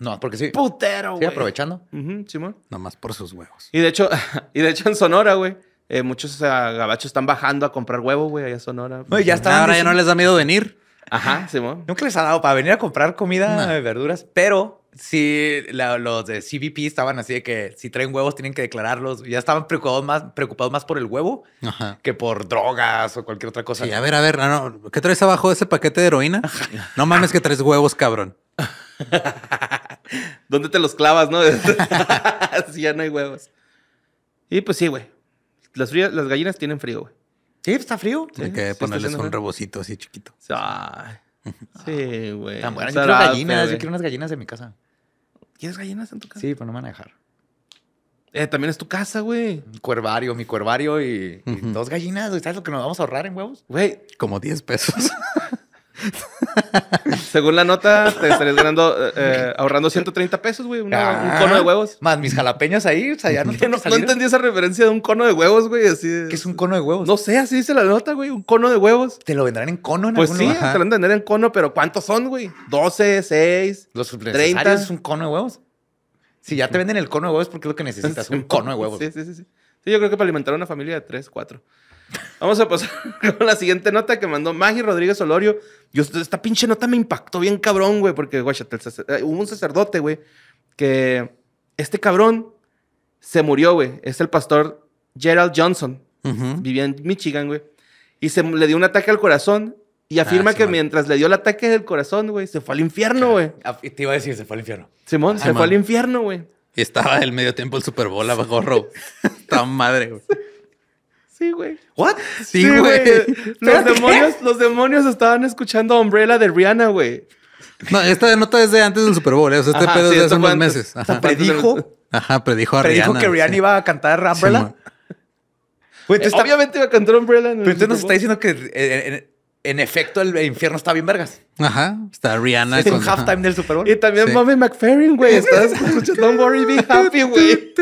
no, porque sí. Putero, güey. Sí, aprovechando. Uh Nomás por sus huevos. Y de hecho, y de hecho en Sonora, güey eh, muchos gabachos están bajando a comprar huevo, güey, allá Sonora. ya está Ahora ya no les da miedo venir. Ajá, Simón. Nunca les ha dado para venir a comprar comida, verduras, pero si los de CBP estaban así de que si traen huevos tienen que declararlos. Ya estaban preocupados más, preocupados más por el huevo que por drogas o cualquier otra cosa. Y a ver, a ver, ah, no, ¿qué traes abajo de ese paquete de heroína? No mames que traes huevos, cabrón. ¿Dónde te los clavas, no? si ya no hay huevos. Y pues sí, güey. Las, gallinas tienen frío, güey. Sí, pues, está frío. Hay que ponerles un rebocito así chiquito. sí, güey. buenas. Yo quiero gallinas. Yo quiero unas gallinas en mi casa. ¿Quieres gallinas en tu casa? Sí, pero no me van a dejar. Eh, también es tu casa, güey. Cuervario, mi cuervario y, dos gallinas. ¿Sabes lo que nos vamos a ahorrar en huevos? Güey. Como 10 pesos. Según la nota, te estarías ganando, eh, eh, ahorrando 130 pesos, güey. un cono de ah, huevos. Más mis jalapeños ahí, o sea, ya no entendí esa referencia de un cono de huevos, güey. Así ¿Qué es un cono de huevos? No sé, así dice la nota, güey. Un cono de huevos. ¿Te lo vendrán en cono en Pues sí, te lo vender en cono, pero ¿cuántos son, güey? 12, 6, ¿Los 30. es un cono de huevos? Si ya te venden el cono de huevos, ¿por es lo que necesitas, un cono de huevos. Sí, sí, sí. Sí, sí yo creo que para alimentar a una familia de 3, 4. Vamos a pasar con la siguiente nota que mandó Maggie Rodríguez Olorio. Yo, esta pinche nota me impactó bien cabrón, güey, porque, eh, hubo un sacerdote, güey, que este cabrón se murió, güey. Es el pastor Gerald Johnson. Vivía en Michigan, güey. Y se le dio un ataque al corazón y ah, afirma que mientras le dio el ataque del corazón, güey, se fue al infierno, güey. Ah, te iba a decir, se fue al infierno. Simón, ah, se fue al infierno, güey. Y estaba el medio tiempo el Super Bowl abajo, Row. madre, güey. Sí, güey. ¿What? Sí, güey. Los demonios, los demonios estaban escuchando Umbrella de Rihanna, güey. No, esta nota es de antes del Super Bowl. ¿eh? O sea, este pedo es de hace unos meses. Ajá. predijo. Ajá, predijo a predijo Rihanna. Predijo que Rihanna iba a cantar Umbrella. Güey, obviamente iba a cantar Umbrella. En pero usted nos está diciendo que eh, eh, en efecto, el infierno está bien vergas. Ajá. Está Rihanna. Es un halftime del Super Bowl. Y también sí. McFerrin, güey. Estás escuchando Don't Worry, Be Happy, güey.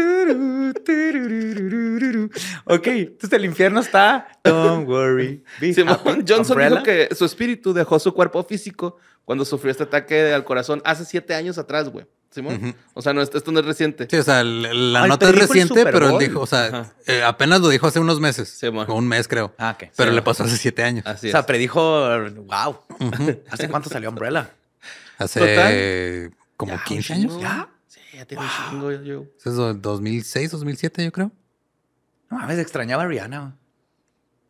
ok, entonces el infierno está Don't Worry, Be Johnson dijo que su espíritu dejó su cuerpo físico cuando sufrió este ataque al corazón hace siete años atrás, güey. Simón. O sea, no, esto no es reciente. Sí, o sea, la nota es reciente, pero él dijo, o sea, eh, apenas lo dijo hace unos meses. Sí, un mes, creo. Ah, ok. Pero le pasó hace siete años. Así O sea, predijo, wow. ¿Hace cuánto salió Umbrella? Hace como 15 años. ¿Ya? Sí, ya tiene un chingo yo, Eso 2006, 2007, yo creo. No veces extrañaba a Rihanna.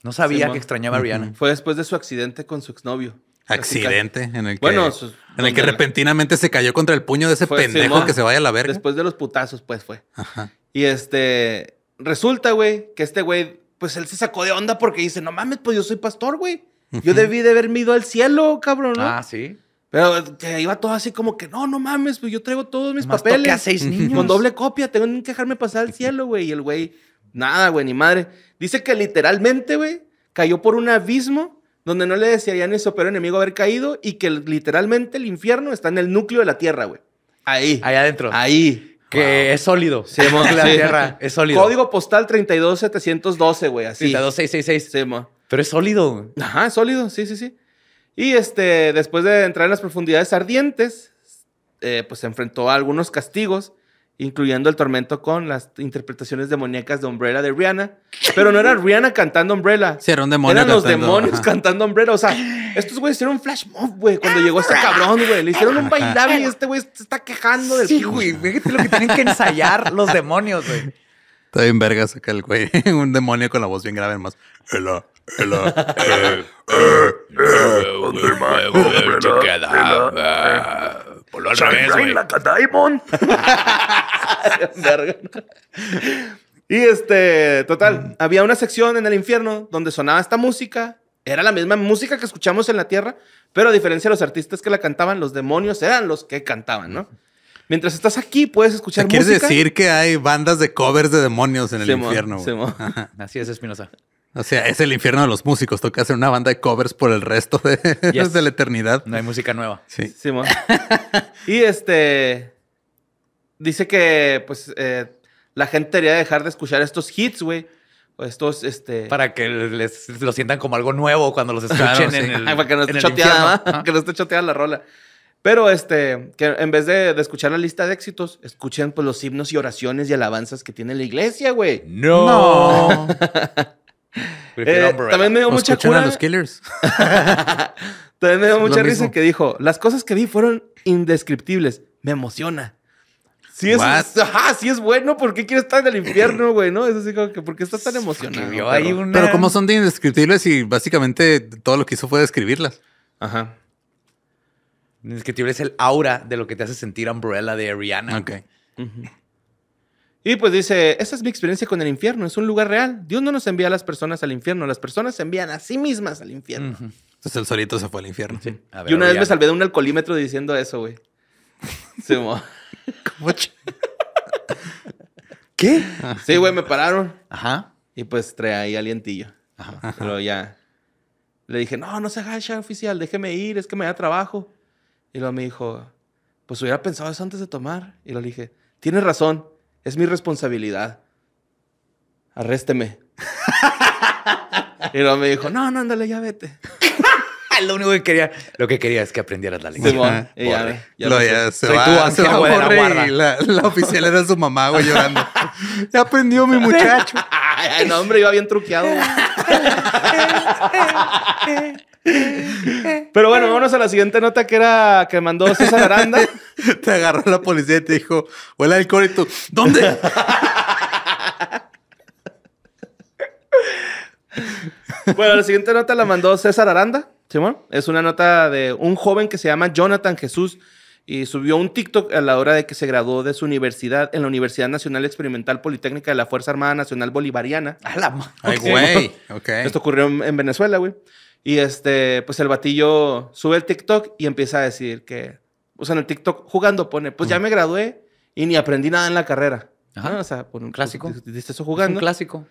No sabía que extrañaba a Rihanna. Fue después de su accidente con su exnovio. Accidente en el que, en el que repentinamente se cayó contra el puño de ese pendejo que se vaya a la verga. Después de los putazos, pues fue. Y este, resulta, güey, que este güey, pues él se sacó de onda porque dice, no mames, pues yo soy pastor, güey. Yo debí de haberme ido al cielo, cabrón, ¿no? Ah, sí. Pero que iba todo así como que, no, no mames, pues yo traigo todos mis papeles. A seis Con doble copia, tengo que dejarme pasar al cielo, güey. Y el güey, nada, güey, ni madre. Dice que literalmente, güey, cayó por un abismo donde no le desearían eso, pero enemigo haber caído y que literalmente el infierno está en el núcleo de la tierra, güey. Ahí. Ahí adentro. Ahí. Que es sólido. Sí, la tierra es sólido. Código postal 32712, güey, así. 32666. Sí, mo. Pero es sólido. Ajá, es sólido, sí, sí, sí. Y este, después de entrar en las profundidades ardientes, eh, pues se enfrentó a algunos castigos incluyendo el tormento con las interpretaciones demoníacas de Umbrella de Rihanna. Pero no era Rihanna cantando Umbrella. Sí, era un Eran los demonios cantando Umbrella. O sea, estos güeyes hicieron un flash mob, güey, cuando llegó este cabrón, güey. Le hicieron un bailable y este güey se está quejando del Sí, güey. Fíjate lo que tienen que ensayar los demonios, güey. Está bien verga saca el güey. un demonio con la voz bien grave, más. Ela, ela, pues y este, total, había una sección en el infierno donde sonaba esta música. Era la misma música que escuchamos en la tierra, pero a diferencia de los artistas que la cantaban, los demonios eran los que cantaban, ¿no? Mientras estás aquí, puedes escuchar música. Quieres decir que hay bandas de covers de demonios en el infierno. Así es, Espinosa. O sea, es el infierno de los músicos. Toca hacer una banda de covers por el resto de, de la eternidad. No hay música nueva. Sí. y este. Dice que, pues, eh, la gente debería dejar de escuchar estos hits, güey. Estos, este. Para que les, lo sientan como algo nuevo cuando los escuchen el. para que no esté choteada, que no esté choteada la rola. Pero este, que en vez de, de, escuchar la lista de éxitos, escuchen pues los himnos y oraciones y alabanzas que tiene la iglesia, güey. No. no. Eh, también me dio mucha cura. los killers. también me dio mucha risa que dijo, las cosas que vi fueron indescriptibles. Me emociona. Si es, ajá, es bueno, ¿por qué quieres estar en el infierno, güey? ¿No? Es así como que, ¿por está tan emocionado? Pero como son de indescriptibles y básicamente todo lo que hizo fue describirlas. Ajá. Indescriptible es el aura de lo que te hace sentir Umbrella de Ariana Ok. Ajá y pues dice, esa es mi experiencia con el infierno, es un lugar real. Dios no nos envía a las personas al infierno, las personas se envían a sí mismas al infierno. Entonces el solito se fue al infierno. y una vez me salvé de un alcoholímetro diciendo eso, güey. Sí, ¿Qué? Sí, güey, me pararon. Ajá. Y pues traía ahí alientillo. Ajá, Pero ya. Le dije, no, no se agacha, oficial, déjeme ir, es que me da trabajo. Y luego me dijo, pues hubiera pensado eso antes de tomar. Y le dije, tienes razón. Es mi responsabilidad. Arrésteme. y luego me dijo, no, no, ándale, ya vete. lo único que quería, lo que quería es que aprendieras la lengua. ya, ya se va, se la, Y oficial era su mamá, güey, llorando. ya aprendió mi muchacho. no, hombre, iba bien truqueado. Pero bueno, vámonos a la siguiente nota que era que mandó César Aranda. te agarró la policía y te dijo, huele alcohol y tú, ¿dónde? bueno, la siguiente nota la mandó César Aranda, Simón. Es una nota de un joven que se llama Jonathan Jesús y subió un TikTok a la hora de que se graduó de su universidad en la Universidad Nacional Experimental Politécnica de la Fuerza Armada Nacional Bolivariana. ¡A ¡Ay, güey! Esto ocurrió en Venezuela, güey. Y este, pues el batillo sube el TikTok y empieza a decir que, o sea, en el TikTok jugando pone, pues ya mm. me gradué y ni aprendí nada en la carrera. Ajá. O sea, por un clásico. Pues, dice eso jugando. un clásico.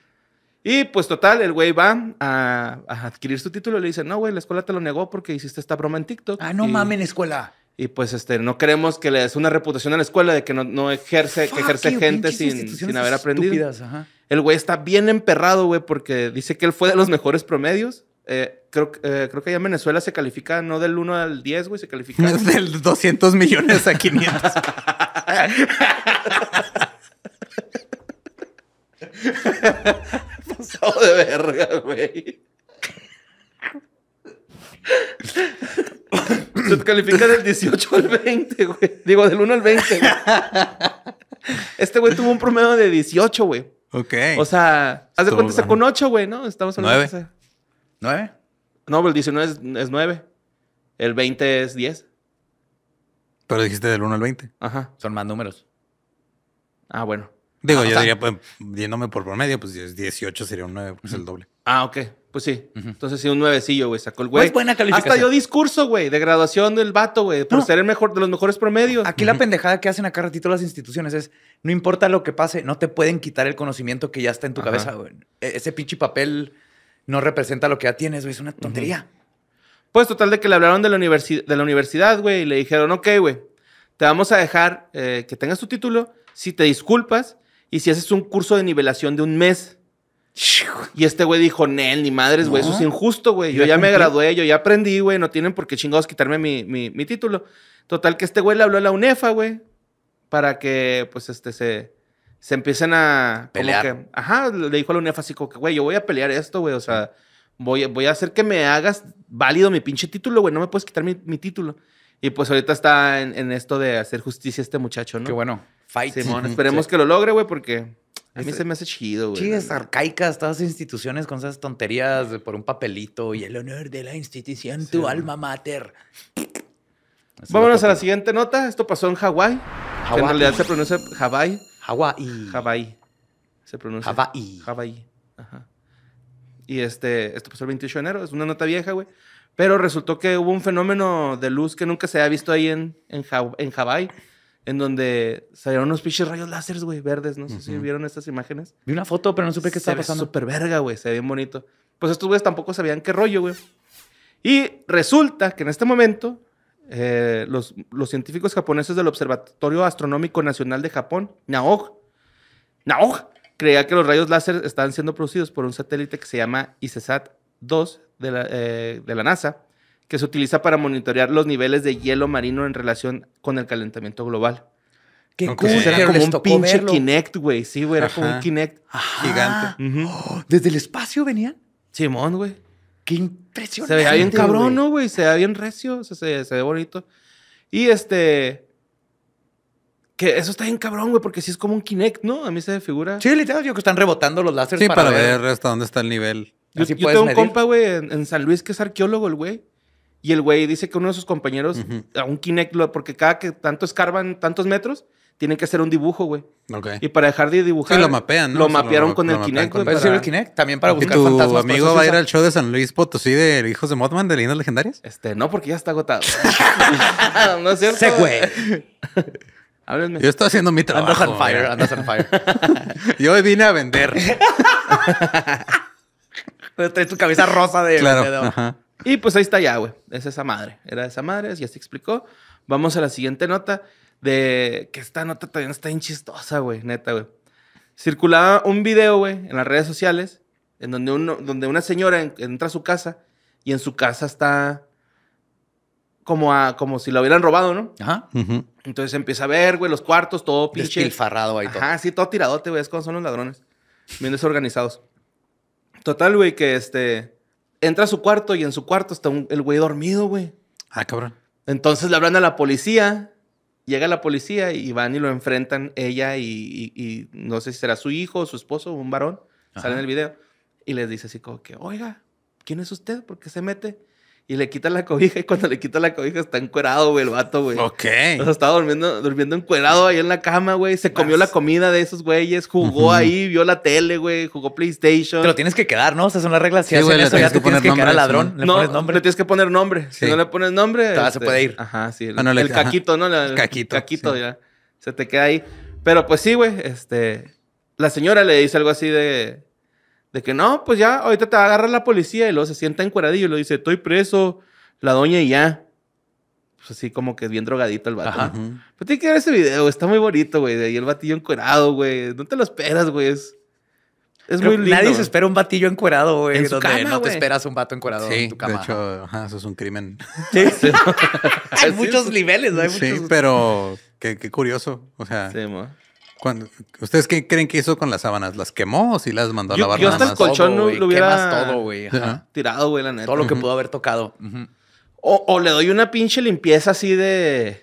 Y pues total, el güey va a, adquirir su título y le dice, no, güey, la escuela te lo negó porque hiciste esta broma en TikTok. Ah, no mames mamen, escuela. Y pues este, no queremos que le des una reputación a la escuela de que no, ejerce, que ejerce gente sin, sin, haber aprendido. Ajá. El güey está bien emperrado, güey, porque dice que él fue de los mejores promedios. Eh, creo, eh, creo que allá en Venezuela se califica no del 1 al 10, güey, se califica. del 200 millones a 500. Pasado de verga, güey. Se califica del 18 al 20, güey. Digo, del 1 al 20. Este güey tuvo un promedio de 18, güey. Ok. O sea, haz de cuenta, con 8, güey, ¿no? Estamos hablando ¿Nueve? de. No, el 19 es, 9. El 20 es 10. Pero dijiste del 1 al 20. Ajá. Son más números. Ah, bueno. Digo, ah, yo diría, pues, por promedio, pues 18 sería un 9, pues el doble. Ah, ok. Pues sí. Entonces sí, un nuevecillo, güey. Sacó el pues, güey. buena calificación. Hasta yo discurso, güey, de graduación del vato, güey, por ser el mejor, de los mejores promedios. Aquí la pendejada que hacen acá ratito las instituciones es, no importa lo que pase, no te pueden quitar el conocimiento que ya está en tu cabeza, güey. E-, ese pinche papel no representa lo que ya tienes, güey. Es una tontería. Pues total de que le hablaron de la, de la universidad, güey, y le dijeron, ok, güey, te vamos a dejar eh, que tengas tu título si te disculpas y si haces un curso de nivelación de un mes. Y este güey dijo, Nel, ni madres, güey, eso es injusto, güey. Yo ya me gradué, yo ya aprendí, güey, no tienen por qué chingados quitarme mi, mi título. Total que este güey le habló a la UNEFA, güey, para que, pues, este, se, se empiezan a pelear. ajá, le dijo a la unefa así como que, güey, yo voy a pelear esto, güey, o sea, voy, voy a hacer que me hagas válido mi pinche título, güey, no me puedes quitar mi, mi título. Y pues ahorita está en, en, esto de hacer justicia este muchacho, ¿no? Qué bueno. Fight. Simón, esperemos que lo logre, güey, porque a mí se me hace chido, güey. Chidas arcaicas, todas instituciones con esas tonterías por un papelito y el honor de la institución, tu alma mater. Vámonos a la siguiente nota. Esto pasó en Hawái. En realidad se pronuncia Hawái. Hawái. Hawái. Se pronuncia. Hawái. Hawái. Ajá. Y este, esto pasó el 28 de enero, es una nota vieja, güey. Pero resultó que hubo un fenómeno de luz que nunca se había visto ahí en, en, en Hawái, en donde salieron unos pinches rayos láseres, güey, verdes. No sé si vieron estas imágenes. Vi una foto, pero no supe qué estaba pasando. Súper verga, güey, se ve bien bonito. Pues estos güeyes tampoco sabían qué rollo, güey. Y resulta que en este momento eh, los, científicos japoneses del Observatorio Astronómico Nacional de Japón, NAOG, NAOG, creía que los rayos láser estaban siendo producidos por un satélite que se llama ICESat-2 eh, de, la, NASA, que se utiliza para monitorear los niveles de hielo marino en relación con el calentamiento global. Qué cool. era como un pinche Kinect, güey. Sí, güey, era como un Kinect. Gigante. ¿Desde el espacio venían? Simón, güey. Qué impresionante. Se ve bien cabrón, ¿no, güey? Se ve bien recio, se, ve bonito. Y este. Que eso está bien cabrón, güey, porque sí es como un Kinect, ¿no? A mí se me figura. Sí, literal, yo que están rebotando los láseres. Sí, para, ver. hasta dónde está el nivel. Yo, yo tengo un compa, güey, en, San Luis que es arqueólogo, el güey. Y el güey dice que uno de sus compañeros, a un Kinect, porque cada que tanto escarban tantos metros, tienen que hacer un dibujo, güey. Okay. Y para dejar de dibujar. Se lo mapean, ¿no? Lo mapearon con el Kinect, el Kinect? También para buscar fantasmas. ¿Tu amigo va a ir al show de San Luis Potosí de Hijos de Mothman de Leyendas Legendarias? Este, no, porque ya está agotado. ¿No es cierto? Se, güey. Háblenme. Yo estoy haciendo mi trabajo. Andas on fire, andas on fire. Yo vine a vender. Traes tu cabeza rosa de claro, Y pues ahí está ya, güey. Es esa madre. Era esa madre, ya se explicó. Vamos a la siguiente nota de que esta nota también está bien chistosa, güey, neta, güey. Circulaba un video, güey, en las redes sociales, en donde, uno, donde una señora entra a su casa y en su casa está como, a, como si la hubieran robado, ¿no? Ajá. Entonces empieza a ver, güey, los cuartos, todo pinche. ahí todo. Ajá, sí, todo tiradote, güey, es como son los ladrones. Bien desorganizados. Total, güey, que este. Entra a su cuarto y en su cuarto está el güey dormido, güey. Ah, cabrón. Entonces le hablan a la policía Llega la policía y van y lo enfrentan ella y, no sé si será su hijo, su esposo, un varón. Sale en el video y les dice así como que, oiga, ¿quién es usted? ¿Por qué se mete? y le quita la cobija y cuando le quita la cobija está encuerado, güey, el vato, güey. Ok. O sea, estaba durmiendo, durmiendo encuerado ahí en la cama, güey. Se comió la comida de esos güeyes, jugó ahí, vio la tele, güey, jugó PlayStation. Te lo tienes que quedar, ¿no? O sea, son las reglas. Si sí, güey, eso, ya te tienes que quedar al ladrón. ¿Le no, pones nombre? le tienes que poner nombre. Si no le pones nombre... Este... se puede ir. Ajá, sí. El, ah, caquito, no, el caquito, ¿no? El, caquito. caquito, ya. Se te queda ahí. Pero pues sí, güey, este... La señora le dice algo así de... De que no, pues ya, ahorita te va a agarrar la policía y luego se sienta encueradillo y lo dice, estoy preso, la doña y ya. Pues así como que es bien drogadito el vato. Pero pues tiene que ver ese video, está muy bonito, güey. De ahí el batillo encuerado, güey. No te lo esperas, güey. Es, es muy lindo. Nadie se espera un batillo encuerado, güey. En cama, no te esperas un vato encuerado en tu cama. De hecho, ajá, eso es un crimen. Sí. Hay muchos niveles, ¿no? Sí, pero qué, qué curioso. O sea. Sí, mo. ¿Ustedes qué creen que hizo con las sábanas? ¿Las quemó o si las mandó a lavar? Yo, hasta el colchón todo, lo hubiera todo, güey. Tirado, güey, la neta. Todo lo que pudo haber tocado. o, le doy una pinche limpieza así de.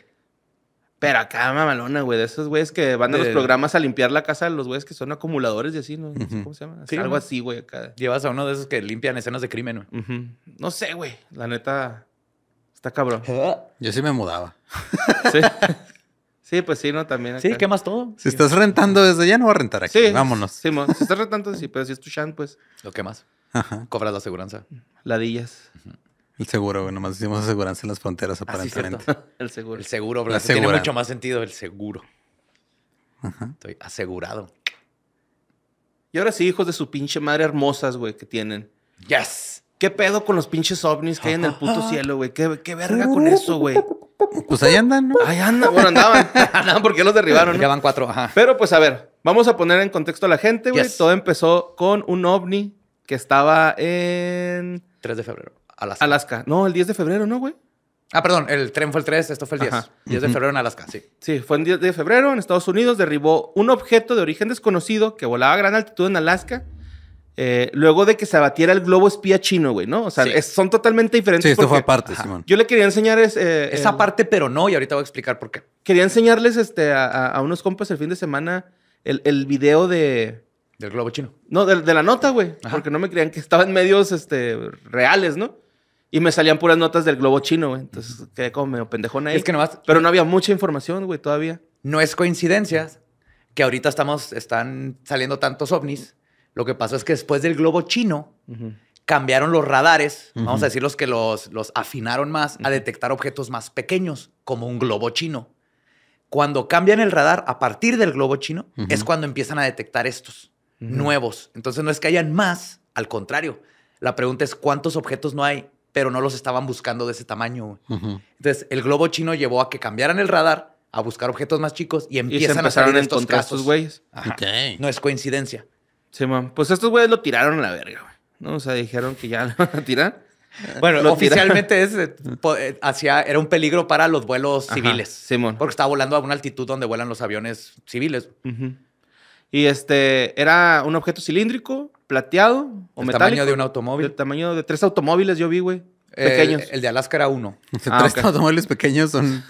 Pero acá, mamalona, güey, de esos güeyes que van de... a los programas a limpiar la casa de los güeyes que son acumuladores y así, ¿no? sé ¿Cómo se llama? algo así, güey, Llevas a uno de esos que limpian escenas de crimen, güey. No sé, güey. La neta. Está cabrón. Yo sí me mudaba. Sí. Sí, pues sí, ¿no? También. Acá. Sí, quemas todo. Si estás rentando desde ya, no va a rentar aquí. Sí, vámonos. Sí, si estás rentando, sí, pero si es tu chan, pues. Lo quemas. Ajá. Cobras la aseguranza. Ladillas. El seguro, güey. Nomás hicimos aseguranza en las fronteras, aparentemente. Ah, sí, el seguro. El seguro, la Tiene mucho más sentido el seguro. Ajá. Estoy asegurado. Y ahora sí, hijos de su pinche madre hermosas, güey, que tienen. Yes. ¿Qué pedo con los pinches ovnis que hay en el puto cielo, güey? ¿Qué, ¿Qué verga con eso, güey? Pues ahí andan, ¿no? Ahí andan. Bueno, andaban. andaban porque los derribaron. Ya van cuatro, ajá. Pero pues a ver, vamos a poner en contexto a la gente, güey. Todo empezó con un ovni que estaba en. 3 de febrero. Alaska. No, el 10 de febrero, ¿no, güey? Ah, perdón, el tren fue el 3, esto fue el 10. 10 de febrero en Alaska, sí. Sí, fue el 10 de febrero en Estados Unidos, derribó un objeto de origen desconocido que volaba a gran altitud en Alaska eh, luego de que se abatiera el globo espía chino, güey, ¿no? O sea, son totalmente diferentes. Sí, esto fue aparte, Simón. Yo le quería enseñar es, eh, esa eh, parte, pero no, y ahorita voy a explicar por qué. Quería enseñarles este, a, unos compas el fin de semana el, video de. Del globo chino. No, de, la nota, güey. Porque no me creían que estaban medios este, reales, ¿no? Y me salían puras notas del globo chino, güey. Entonces quedé como medio pendejón ahí. Es que nomás. Pero no había mucha información, güey, todavía. No es coincidencia que ahorita estamos, están saliendo tantos ovnis lo que pasó es que después del globo chino, cambiaron los radares, vamos a decir los que los, afinaron más, a detectar objetos más pequeños, como un globo chino. Cuando cambian el radar a partir del globo chino, es cuando empiezan a detectar estos nuevos. Entonces no es que hayan más, al contrario. La pregunta es cuántos objetos no hay, pero no los estaban buscando de ese tamaño. Entonces el globo chino llevó a que cambiaran el radar a buscar objetos más chicos y empiezan a salir estos casos. güeyes. No es coincidencia. Sí, Pues estos güeyes lo tiraron a la verga, güey. ¿No? O sea, dijeron que ya lo van a tirar. Bueno, oficialmente es, eh, eh, hacia, era un peligro para los vuelos civiles. Simón. Porque estaba volando a una altitud donde vuelan los aviones civiles. Y este era un objeto cilíndrico, plateado o el metálico. tamaño de un automóvil. El tamaño de tres automóviles, yo vi, güey. Eh, el, de Alaska era uno. Ah, tres automóviles pequeños son.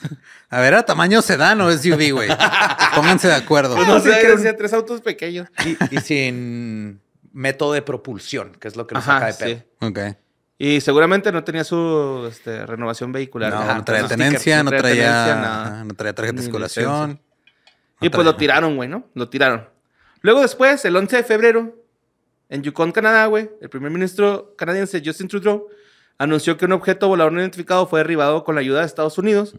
A ver, a tamaño sedán o SUV, güey. Pónganse de acuerdo. Pues no sé, tres autos pequeños. Y, sin método de propulsión, que es lo que nos saca de sí. Y seguramente no tenía su este, renovación vehicular. No, no traía tenencia, no traía, tarjeta de circulación. y pues lo tiraron, güey, ¿no? Lo tiraron. Luego después, el 11 de febrero, en Yukon, Canadá, güey, el primer ministro canadiense Justin Trudeau anunció que un objeto volador no identificado fue derribado con la ayuda de Estados Unidos.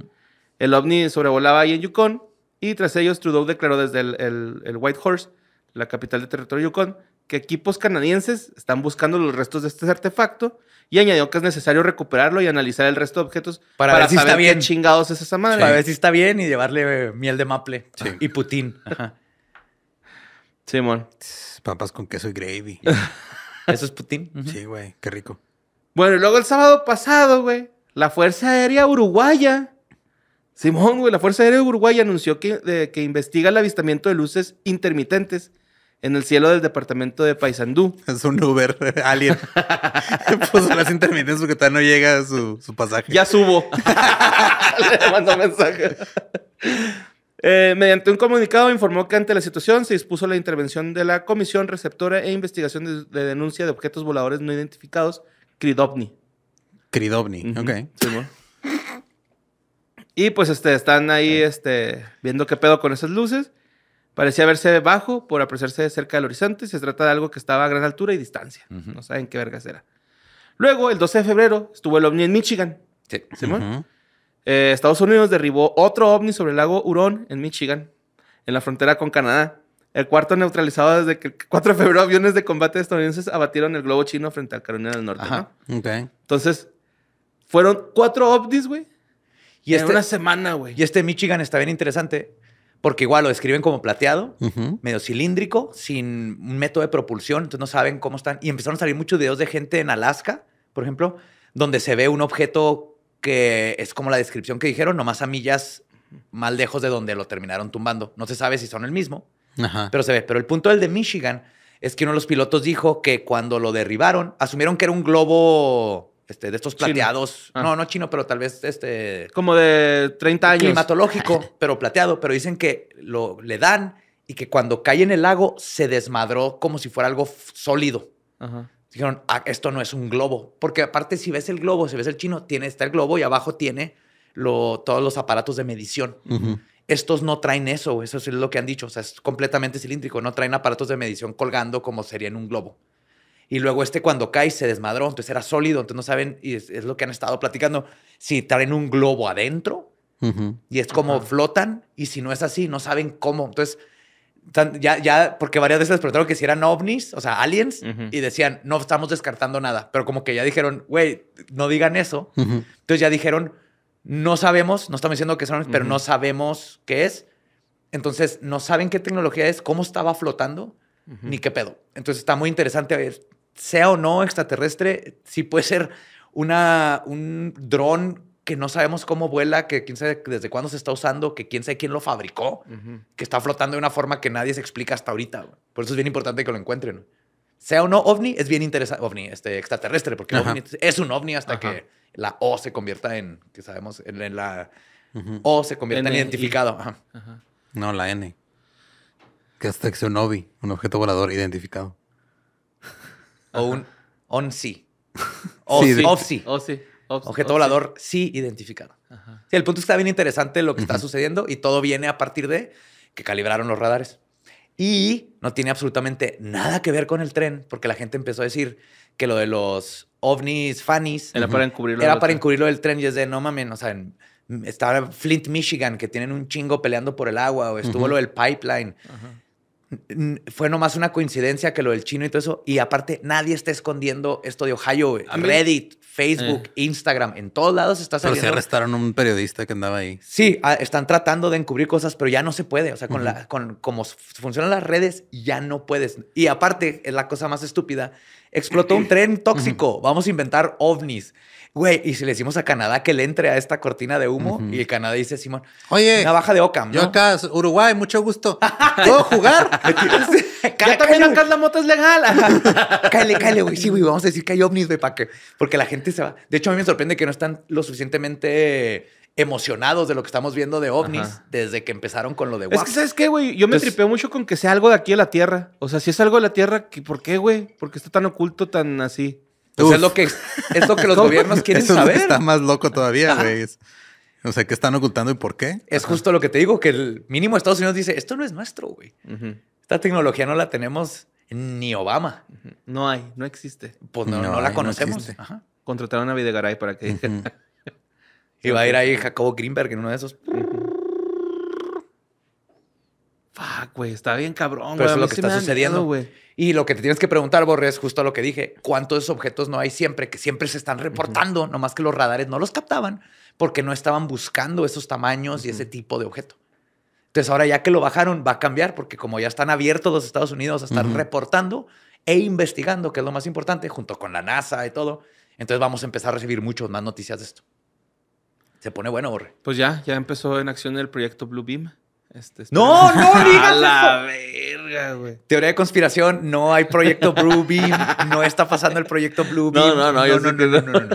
El ovni sobrevolaba ahí en Yukon y tras ellos Trudeau declaró desde el, White Horse, la capital del territorio Yukon, que equipos canadienses están buscando los restos de este artefacto y añadió que es necesario recuperarlo y analizar el resto de objetos para, ver si está bien. chingados es esa madre. Para ver si está bien y llevarle eh, miel de maple y Putin. Ajá. Simón. Papas con queso y gravy. ¿Eso es Putin? Sí, güey, qué rico. Bueno, y luego el sábado pasado, güey, la Fuerza Aérea Uruguaya, Simón, güey, la Fuerza Aérea Uruguaya anunció que, que investiga el avistamiento de luces intermitentes en el cielo del departamento de Paysandú. Es un Uber alien. pues las intermitentes porque tal no llega su, pasaje. Ya subo. Le mando mensaje. Eh, mediante un comunicado informó que ante la situación se dispuso la intervención de la Comisión Receptora e Investigación de Denuncia de Objetos Voladores No Identificados Cridovni. Cridovni, ok. Sí, Y pues este, están ahí este, viendo qué pedo con esas luces. Parecía verse bajo por apreciarse cerca del horizonte. Se trata de algo que estaba a gran altura y distancia. No saben qué vergas era. Luego, el 12 de febrero, estuvo el ovni en Michigan. Sí. ¿Sí eh, Estados Unidos derribó otro ovni sobre el lago Hurón en Michigan, en la frontera con Canadá. El cuarto neutralizado desde que el 4 de febrero aviones de combate estadounidenses abatieron el globo chino frente al Carolina del Norte, Ajá. Entonces, fueron cuatro ovnis, güey. Y en este una semana, güey. Y este Michigan está bien interesante porque igual lo describen como plateado, medio cilíndrico, sin un método de propulsión, entonces no saben cómo están. Y empezaron a salir muchos videos de gente en Alaska, por ejemplo, donde se ve un objeto que es como la descripción que dijeron, nomás a millas mal lejos de donde lo terminaron tumbando. No se sabe si son el mismo. Pero se ve. Pero el punto del de Michigan es que uno de los pilotos dijo que cuando lo derribaron, asumieron que era un globo este, de estos plateados. Ah. No, no chino, pero tal vez este. Como de 30 años. Climatológico, pero plateado. Pero dicen que lo, le dan y que cuando cae en el lago se desmadró como si fuera algo sólido. Dijeron, ah, esto no es un globo. Porque aparte, si ves el globo, si ves el chino, tiene, está el globo y abajo tiene lo, todos los aparatos de medición. Ajá. Estos no traen eso, eso es lo que han dicho, o sea, es completamente cilíndrico, no traen aparatos de medición colgando como sería en un globo. Y luego este cuando cae se desmadró, entonces era sólido, entonces no saben, y es, lo que han estado platicando, si traen un globo adentro y es como flotan, y si no es así, no saben cómo. Entonces, ya, ya, porque varias veces les preguntaron que si eran ovnis, o sea, aliens, y decían, no estamos descartando nada, pero como que ya dijeron, güey, no digan eso. Entonces ya dijeron, no sabemos, no estamos diciendo que es pero no sabemos qué es. Entonces, no saben qué tecnología es, cómo estaba flotando, ni qué pedo. Entonces, está muy interesante. ver, Sea o no extraterrestre, si puede ser una, un dron que no sabemos cómo vuela, que quién sabe desde cuándo se está usando, que quién sabe quién lo fabricó, que está flotando de una forma que nadie se explica hasta ahorita. Por eso es bien importante que lo encuentren. Sea o no ovni, es bien interesante. OVNI, este extraterrestre, porque es un ovni hasta que la O se convierta en, que sabemos, en, la O se convierta en identificado. No, la N. Que que sea un objeto volador identificado. O un ONSI. OFSI. Objeto volador sí identificado. el punto está bien interesante lo que está sucediendo y todo viene a partir de que calibraron los radares. Y no tiene absolutamente nada que ver con el tren, porque la gente empezó a decir, que lo de los ovnis fannies era para encubrirlo, era para encubrirlo del tren. Y es de, no mames, o sea, en, estaba Flint, Michigan, que tienen un chingo peleando por el agua, o estuvo lo del pipeline. Fue nomás una coincidencia que lo del chino y todo eso. Y aparte, nadie está escondiendo esto de Ohio. Reddit, Facebook, eh. Instagram, en todos lados está saliendo. Pero se arrestaron a un periodista que andaba ahí. Sí, ah, están tratando de encubrir cosas, pero ya no se puede. O sea, con, la, con como funcionan las redes, ya no puedes. Y aparte, es la cosa más estúpida Explotó un tren tóxico. Vamos a inventar ovnis. Güey, y si le decimos a Canadá que le entre a esta cortina de humo, y el Canadá dice, Simón, oye, baja de Ocam. ¿no? Yo acá, Uruguay, mucho gusto. ¿Puedo jugar? Cállate también acá la moto es legal. cállate, cállate, güey. Sí, güey, vamos a decir que hay ovnis, güey, para que. Porque la gente se va. De hecho, a mí me sorprende que no están lo suficientemente emocionados de lo que estamos viendo de ovnis desde que empezaron con lo de Es que, ¿sabes qué, güey? Yo me tripeo mucho con que sea algo de aquí a la Tierra. O sea, si es algo de la Tierra, ¿por qué, güey? Porque está tan oculto, tan así. Pues es lo que, es que los gobiernos quieren saber. está más loco todavía, güey. O sea, ¿qué están ocultando y por qué? Es justo lo que te digo, que el mínimo Estados Unidos dice, esto no es nuestro, güey. Esta tecnología no la tenemos ni Obama. No hay, no existe. Pues no, la conocemos. Ajá. Contrataron a Videgaray para que... Y va a ir ahí Jacobo Greenberg en uno de esos. Fuck, güey, está bien cabrón, Pero es lo que está sucediendo. y lo que te tienes que preguntar, Borre, es justo lo que dije. ¿Cuántos objetos no hay siempre? Que siempre se están reportando, nomás que los radares no los captaban porque no estaban buscando esos tamaños y ese tipo de objeto. Entonces, ahora ya que lo bajaron, va a cambiar porque como ya están abiertos los Estados Unidos a estar reportando e investigando, que es lo más importante, junto con la NASA y todo, entonces vamos a empezar a recibir muchas más noticias de esto. Se pone bueno, Borre. Pues ya, ya empezó en acción el proyecto Blue Beam. Este, no, no, digas la verga, güey. Teoría de conspiración, no hay proyecto Blue Beam, no está pasando el proyecto Blue Beam. No, no, no, no, no, no,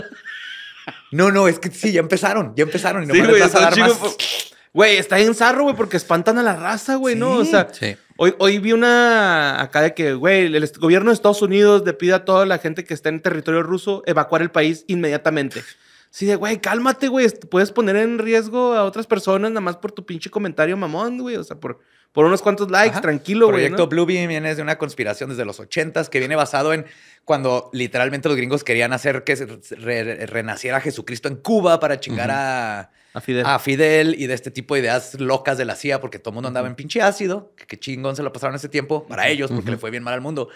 no, no, es que sí, ya empezaron, ya empezaron y güey, más... Pues, güey, está en zarro, güey, porque espantan a la raza, güey, ¿no? O sea, hoy, hoy vi una acá de que, güey, el gobierno de Estados Unidos le pide a toda la gente que está en territorio ruso evacuar el país inmediatamente. Sí, de, güey, cálmate, güey. Puedes poner en riesgo a otras personas nada más por tu pinche comentario mamón, güey. O sea, por, por unos cuantos likes, tranquilo, güey. proyecto Bluebeam viene de una conspiración desde los 80s que viene basado en cuando literalmente los gringos querían hacer que renaciera Jesucristo en Cuba para chingar a, a, Fidel. y de este tipo de ideas locas de la CIA porque todo el mundo andaba en pinche ácido, que, chingón se lo pasaron ese tiempo para ellos porque le fue bien mal al mundo.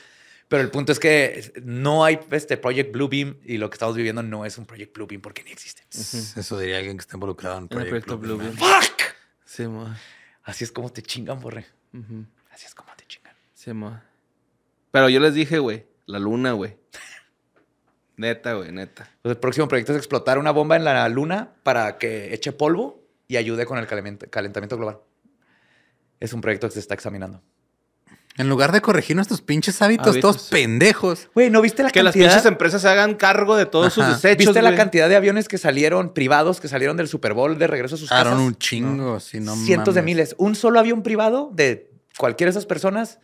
Pero el punto es que no hay este Project Bluebeam y lo que estamos viviendo no es un Project Bluebeam porque ni existe. Eso diría alguien que está involucrado en, Project ¡Fuck! Sí, Así es como te chingan, borre. Así es como te chingan. Sí, Pero yo les dije, güey, la luna, güey. Neta, güey, neta. Pues el próximo proyecto es explotar una bomba en la luna para que eche polvo y ayude con el calentamiento global. Es un proyecto que se está examinando. En lugar de corregir nuestros pinches hábitos, todos pendejos. Güey, ¿no viste la que cantidad? Que las pinches empresas se hagan cargo de todos sus desechos. ¿Viste la cantidad de aviones que salieron privados, que salieron del Super Bowl de regreso a sus casas? Haron un chingo, no. si Cientos de miles. Un solo avión privado de cualquiera de esas personas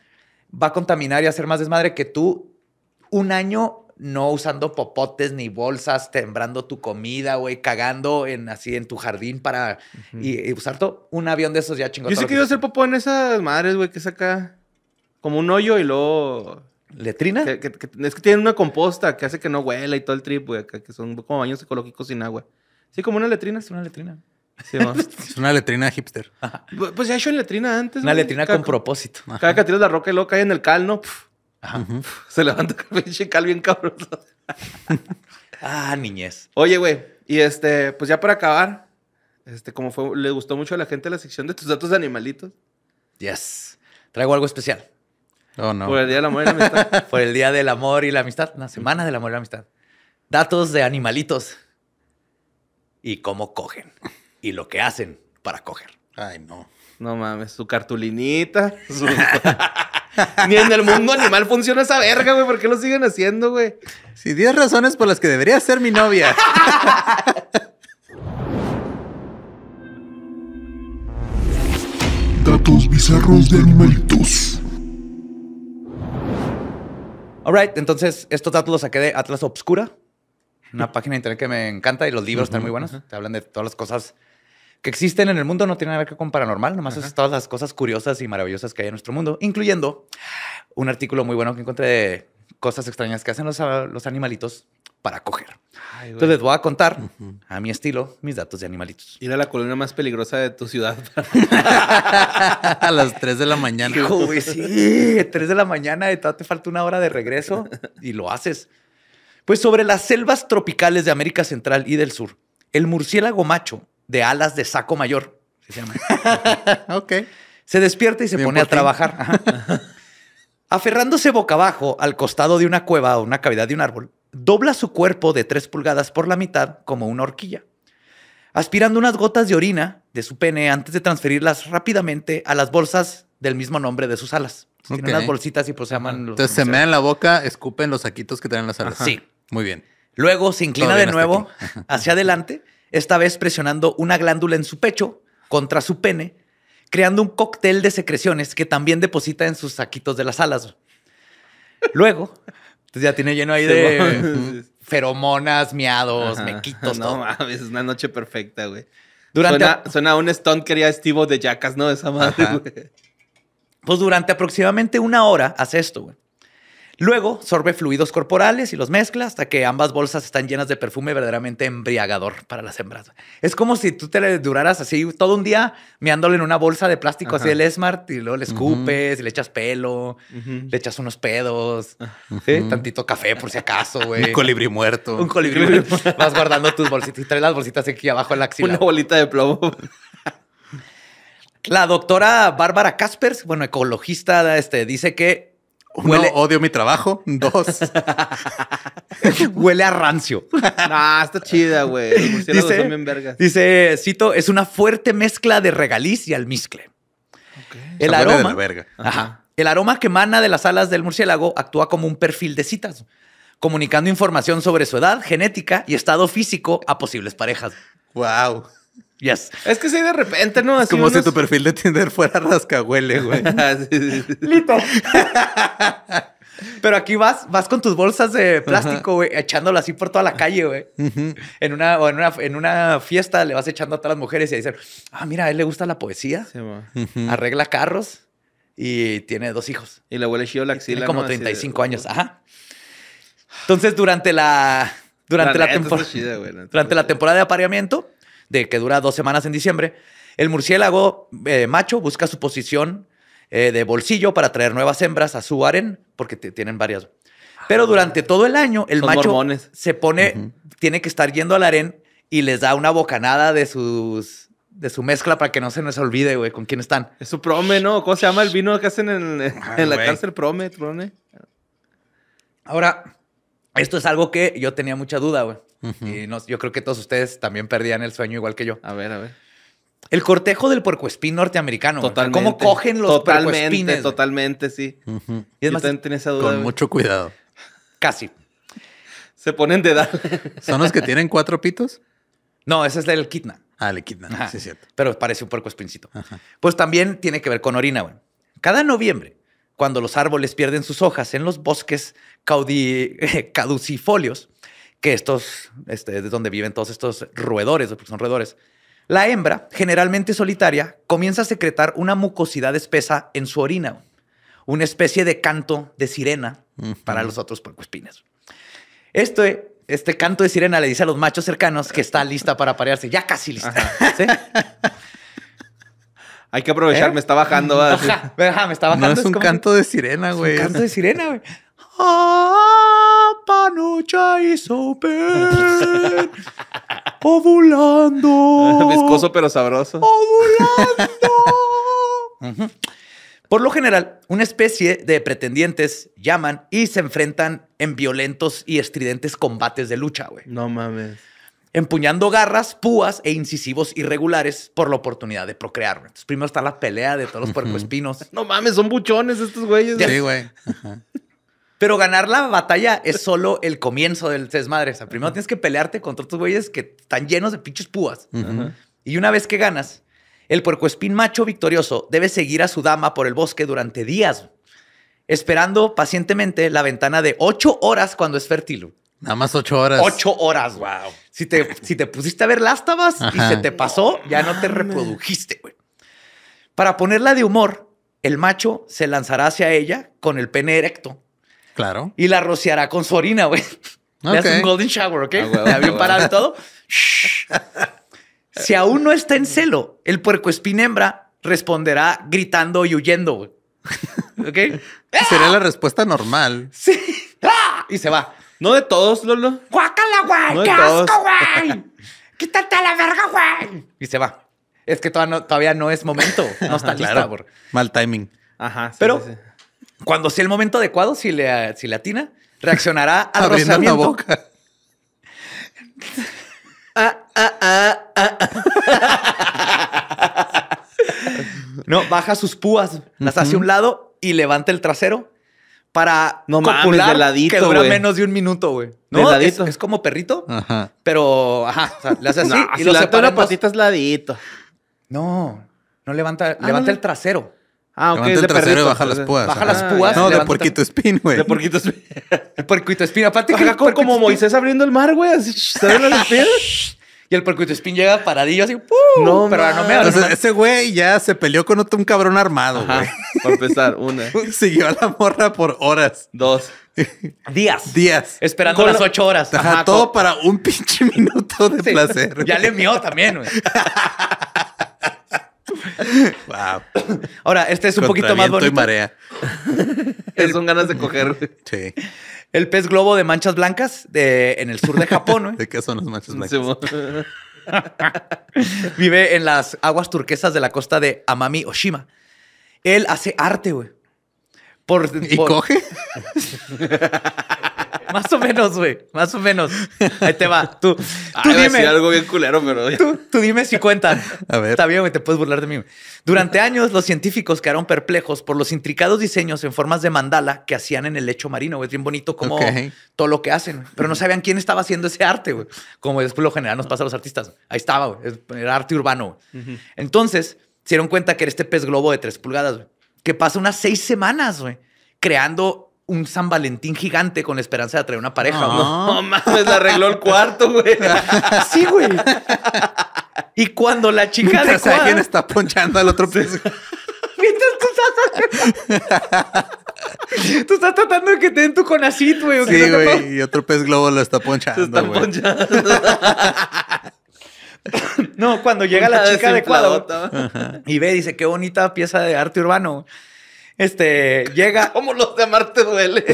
va a contaminar y hacer más desmadre que tú un año no usando popotes ni bolsas, tembrando tu comida, güey, cagando en así en tu jardín para y, usar todo. Un avión de esos ya chingó. Yo sí quiero hacer popó en esas madres, güey, que saca como un hoyo y luego... ¿Letrina? Que, es que tienen una composta que hace que no huela y todo el trip, güey, que, son como baños ecológicos sin agua. Sí, como una letrina, es una letrina. es una letrina hipster. Pues ya he hecho en letrina antes. Una letrina con propósito. Cada que tiras la roca y luego cae en el cal, ¿no? se levanta el cal bien cabrón. ah, niñez. Oye, güey, y este, pues ya para acabar, este, como fue, le gustó mucho a la gente la sección de tus datos de animalitos. Yes. Traigo algo especial. Fue oh, Por el Día del Amor y la Amistad. Por el Día del Amor y la Amistad. semana del Amor y la Amistad. Datos de animalitos. Y cómo cogen. Y lo que hacen para coger. Ay, no. No mames, su cartulinita. Ni en el mundo animal funciona esa verga, güey. ¿Por qué lo siguen haciendo, güey? Si 10 razones por las que debería ser mi novia. Datos bizarros de animalitos. Alright, entonces estos datos los saqué de Atlas Obscura, una página de internet que me encanta y los libros están muy buenos. Te hablan de todas las cosas que existen en el mundo, no tienen nada que ver con paranormal, nomás es todas las cosas curiosas y maravillosas que hay en nuestro mundo, incluyendo un artículo muy bueno que encontré de cosas extrañas que hacen los, los animalitos para coger. Entonces voy a contar, a mi estilo, mis datos de animalitos. Ir a la colonia más peligrosa de tu ciudad. a las 3 de la mañana. Hijo, sí, 3 de la mañana, te falta una hora de regreso y lo haces. Pues sobre las selvas tropicales de América Central y del Sur, el murciélago macho de alas de saco mayor, se Se despierta y se pone a trabajar. Aferrándose boca abajo al costado de una cueva o una cavidad de un árbol, dobla su cuerpo de tres pulgadas por la mitad como una horquilla, aspirando unas gotas de orina de su pene antes de transferirlas rápidamente a las bolsas del mismo nombre de sus alas. unas bolsitas y pues se llaman... Entonces se mea en la boca, escupen los saquitos que tienen las alas. Sí. Muy bien. Luego se inclina de nuevo hacia adelante, esta vez presionando una glándula en su pecho contra su pene creando un cóctel de secreciones que también deposita en sus saquitos de las alas. Luego, pues ya tiene lleno ahí de feromonas, miados, mequitos, no, a es una noche perfecta, güey. Durante suena, a... un stunt que haría de Jackas, ¿no? Esa madre, Pues durante aproximadamente una hora hace esto, güey. Luego sorbe fluidos corporales y los mezcla hasta que ambas bolsas están llenas de perfume verdaderamente embriagador para las hembras. Es como si tú te duraras así todo un día meándole en una bolsa de plástico así del Smart y luego le escupes y le echas pelo, le echas unos pedos, tantito café por si acaso, güey. un colibrí muerto. Un colibrí muerto. Vas guardando tus bolsitas y traes las bolsitas aquí abajo en la axila. Una bolita de plomo. La doctora Bárbara Caspers, bueno, ecologista, este, dice que Huele... odio mi trabajo. Dos. Huele a rancio. nah, está chida, güey. Dice, dice, cito, es una fuerte mezcla de regaliz y almizcle. El aroma... Ajá. El aroma que emana de las alas del murciélago actúa como un perfil de citas, comunicando información sobre su edad, genética y estado físico a posibles parejas. Wow. Yes. Es que si de repente, ¿no? Así Como si tu perfil de Tinder fuera rascahuele, güey. Ah, Lito. Pero aquí vas, vas con tus bolsas de plástico, güey, echándolo así por toda la calle, güey. en, una, o en, una, fiesta le vas echando a todas las mujeres y dicen, ah, mira, a él le gusta la poesía, arregla carros y tiene dos hijos. Y la huele chido la Tiene como 35 años, oh". ajá. Entonces, durante la... Durante la, durante la temporada de apareamiento, de que dura dos semanas en diciembre, el murciélago eh, macho busca su posición eh, de bolsillo para traer nuevas hembras a su harén, porque tienen varias. Pero ah, durante todo el año, el macho se pone, tiene que estar yendo al harén y les da una bocanada de sus de su mezcla para que no se nos olvide, güey, con quién están. Es su prome, ¿no? ¿Cómo se llama el vino que hacen en, ah, la cárcel? Prome, prome. Ahora, esto es algo que yo tenía mucha duda, güey. Y yo creo que todos ustedes también perdían el sueño igual que yo. A ver, a ver. El cortejo del puercoespín norteamericano. Totalmente. ¿Cómo cogen los Totalmente, totalmente, sí. Y es también esa duda. Con mucho cuidado. Casi. Se ponen de edad. ¿Son los que tienen cuatro pitos? No, ese es el Kitna. Ah, el Kitna. Sí, es cierto. Pero parece un puercoespincito. Pues también tiene que ver con orina, güey. Cada noviembre, cuando los árboles pierden sus hojas en los bosques caducifolios, que estos, este, es donde viven todos estos roedores, porque son roedores, la hembra, generalmente solitaria, comienza a secretar una mucosidad espesa en su orina, una especie de canto de sirena para los otros puercoespines. Este, este canto de sirena le dice a los machos cercanos que está lista para parearse, ya casi lista. Hay que aprovechar, ¿Eh? me está bajando. me está bajando. es, un canto de sirena, güey. Es un canto de sirena, güey. Ah, panocha y soper. Ovulando. Viscoso pero sabroso. Ovulando. Por lo general, una especie de pretendientes llaman y se enfrentan en violentos y estridentes combates de lucha, güey. No mames empuñando garras, púas e incisivos irregulares por la oportunidad de procrear. primero está la pelea de todos los puercoespinos. No mames, son buchones estos güeyes. Sí, güey. Pero ganar la batalla es solo el comienzo del desmadre. primero tienes que pelearte contra otros güeyes que están llenos de pinches púas. Y una vez que ganas, el puercoespín macho victorioso debe seguir a su dama por el bosque durante días, esperando pacientemente la ventana de ocho horas cuando es fértil. Nada más ocho horas. Ocho horas, wow. Si te, si te pusiste a ver lástimas y se te pasó, ya no te reprodujiste, güey. Para ponerla de humor, el macho se lanzará hacia ella con el pene erecto. Claro. Y la rociará con su orina, güey. Le hace un golden shower, ¿ok? Ah, parado y todo. si aún no está en celo, el puerco hembra responderá gritando y huyendo, güey. ¿Ok? Sería la respuesta normal. Sí. ¡Ah! Y se va. No de todos, Lolo. ¡Guácala, güey! ¡Qué asco, güey! ¡Quítate a la verga, güey! Y se va. Es que todavía no, es momento. No está ah, lista. Claro. Por... Mal timing. Ajá. Pero cuando sea el momento adecuado, si le, si atina, reaccionará al Abriendo la boca. Ah, ah, no, baja sus púas, las hace un lado y levanta el trasero para no copular, mames, ladito, que dura menos de un minuto, güey. No, es, es, como perrito, ajá. pero ajá, le haces así y lo separas. patitas ladito. No, no levanta, ah, levanta el trasero. Ah, ok. Levanta de el trasero perrito, y baja las púas. Baja las púas. Ah, no, de porquito espino, güey. De porquito espín. el porquito espín. Aparte que como Moisés abriendo el mar, güey. Así, ¿Sabes las espinas? Y el Percuito Spin llega paradillo así, ¡pum! No, pero no me ese güey ya se peleó con otro, un cabrón armado, güey. Para empezar, una. Siguió a la morra por horas. Dos. Días. Días. Esperando las ocho horas. Ajá, todo para un pinche minuto de placer. Ya le mió también, güey. Wow. Ahora, este es un poquito más bonito. Y marea. es un ganas de coger. Sí el pez globo de manchas blancas de, en el sur de Japón. ¿De qué son las manchas blancas? Vive en las aguas turquesas de la costa de Amami Oshima. Él hace arte, güey. Por, ¿Y coge? Más o menos, güey. Más o menos. Ahí te va. Tú, ah, tú dime. algo bien culero, pero. Tú, dime si cuentan. A ver. Está bien, güey. Te puedes burlar de mí. Durante años, los científicos quedaron perplejos por los intricados diseños en formas de mandala que hacían en el lecho marino. Es bien bonito como todo lo que hacen, pero no sabían quién estaba haciendo ese arte, güey. Como después lo general nos pasa a los artistas. Ahí estaba, güey. Era arte urbano. Entonces, se dieron cuenta que era este pez globo de tres pulgadas, güey. Que pasa unas seis semanas, güey, creando un San Valentín gigante con la esperanza de atraer una pareja. No, ah. no mames, la arregló el cuarto, güey. sí, güey. Y cuando la chica Mientras adecuada... alguien está ponchando al otro pez. Mientras tú estás... tú estás tratando de que te den tu conacito, güey. Sí, güey. Y otro pez globo lo está ponchando, Se ponchando. no, cuando llega la chica adecuada y ve, dice, qué bonita pieza de arte urbano. Este, llega. ¿Cómo los de Marte duele?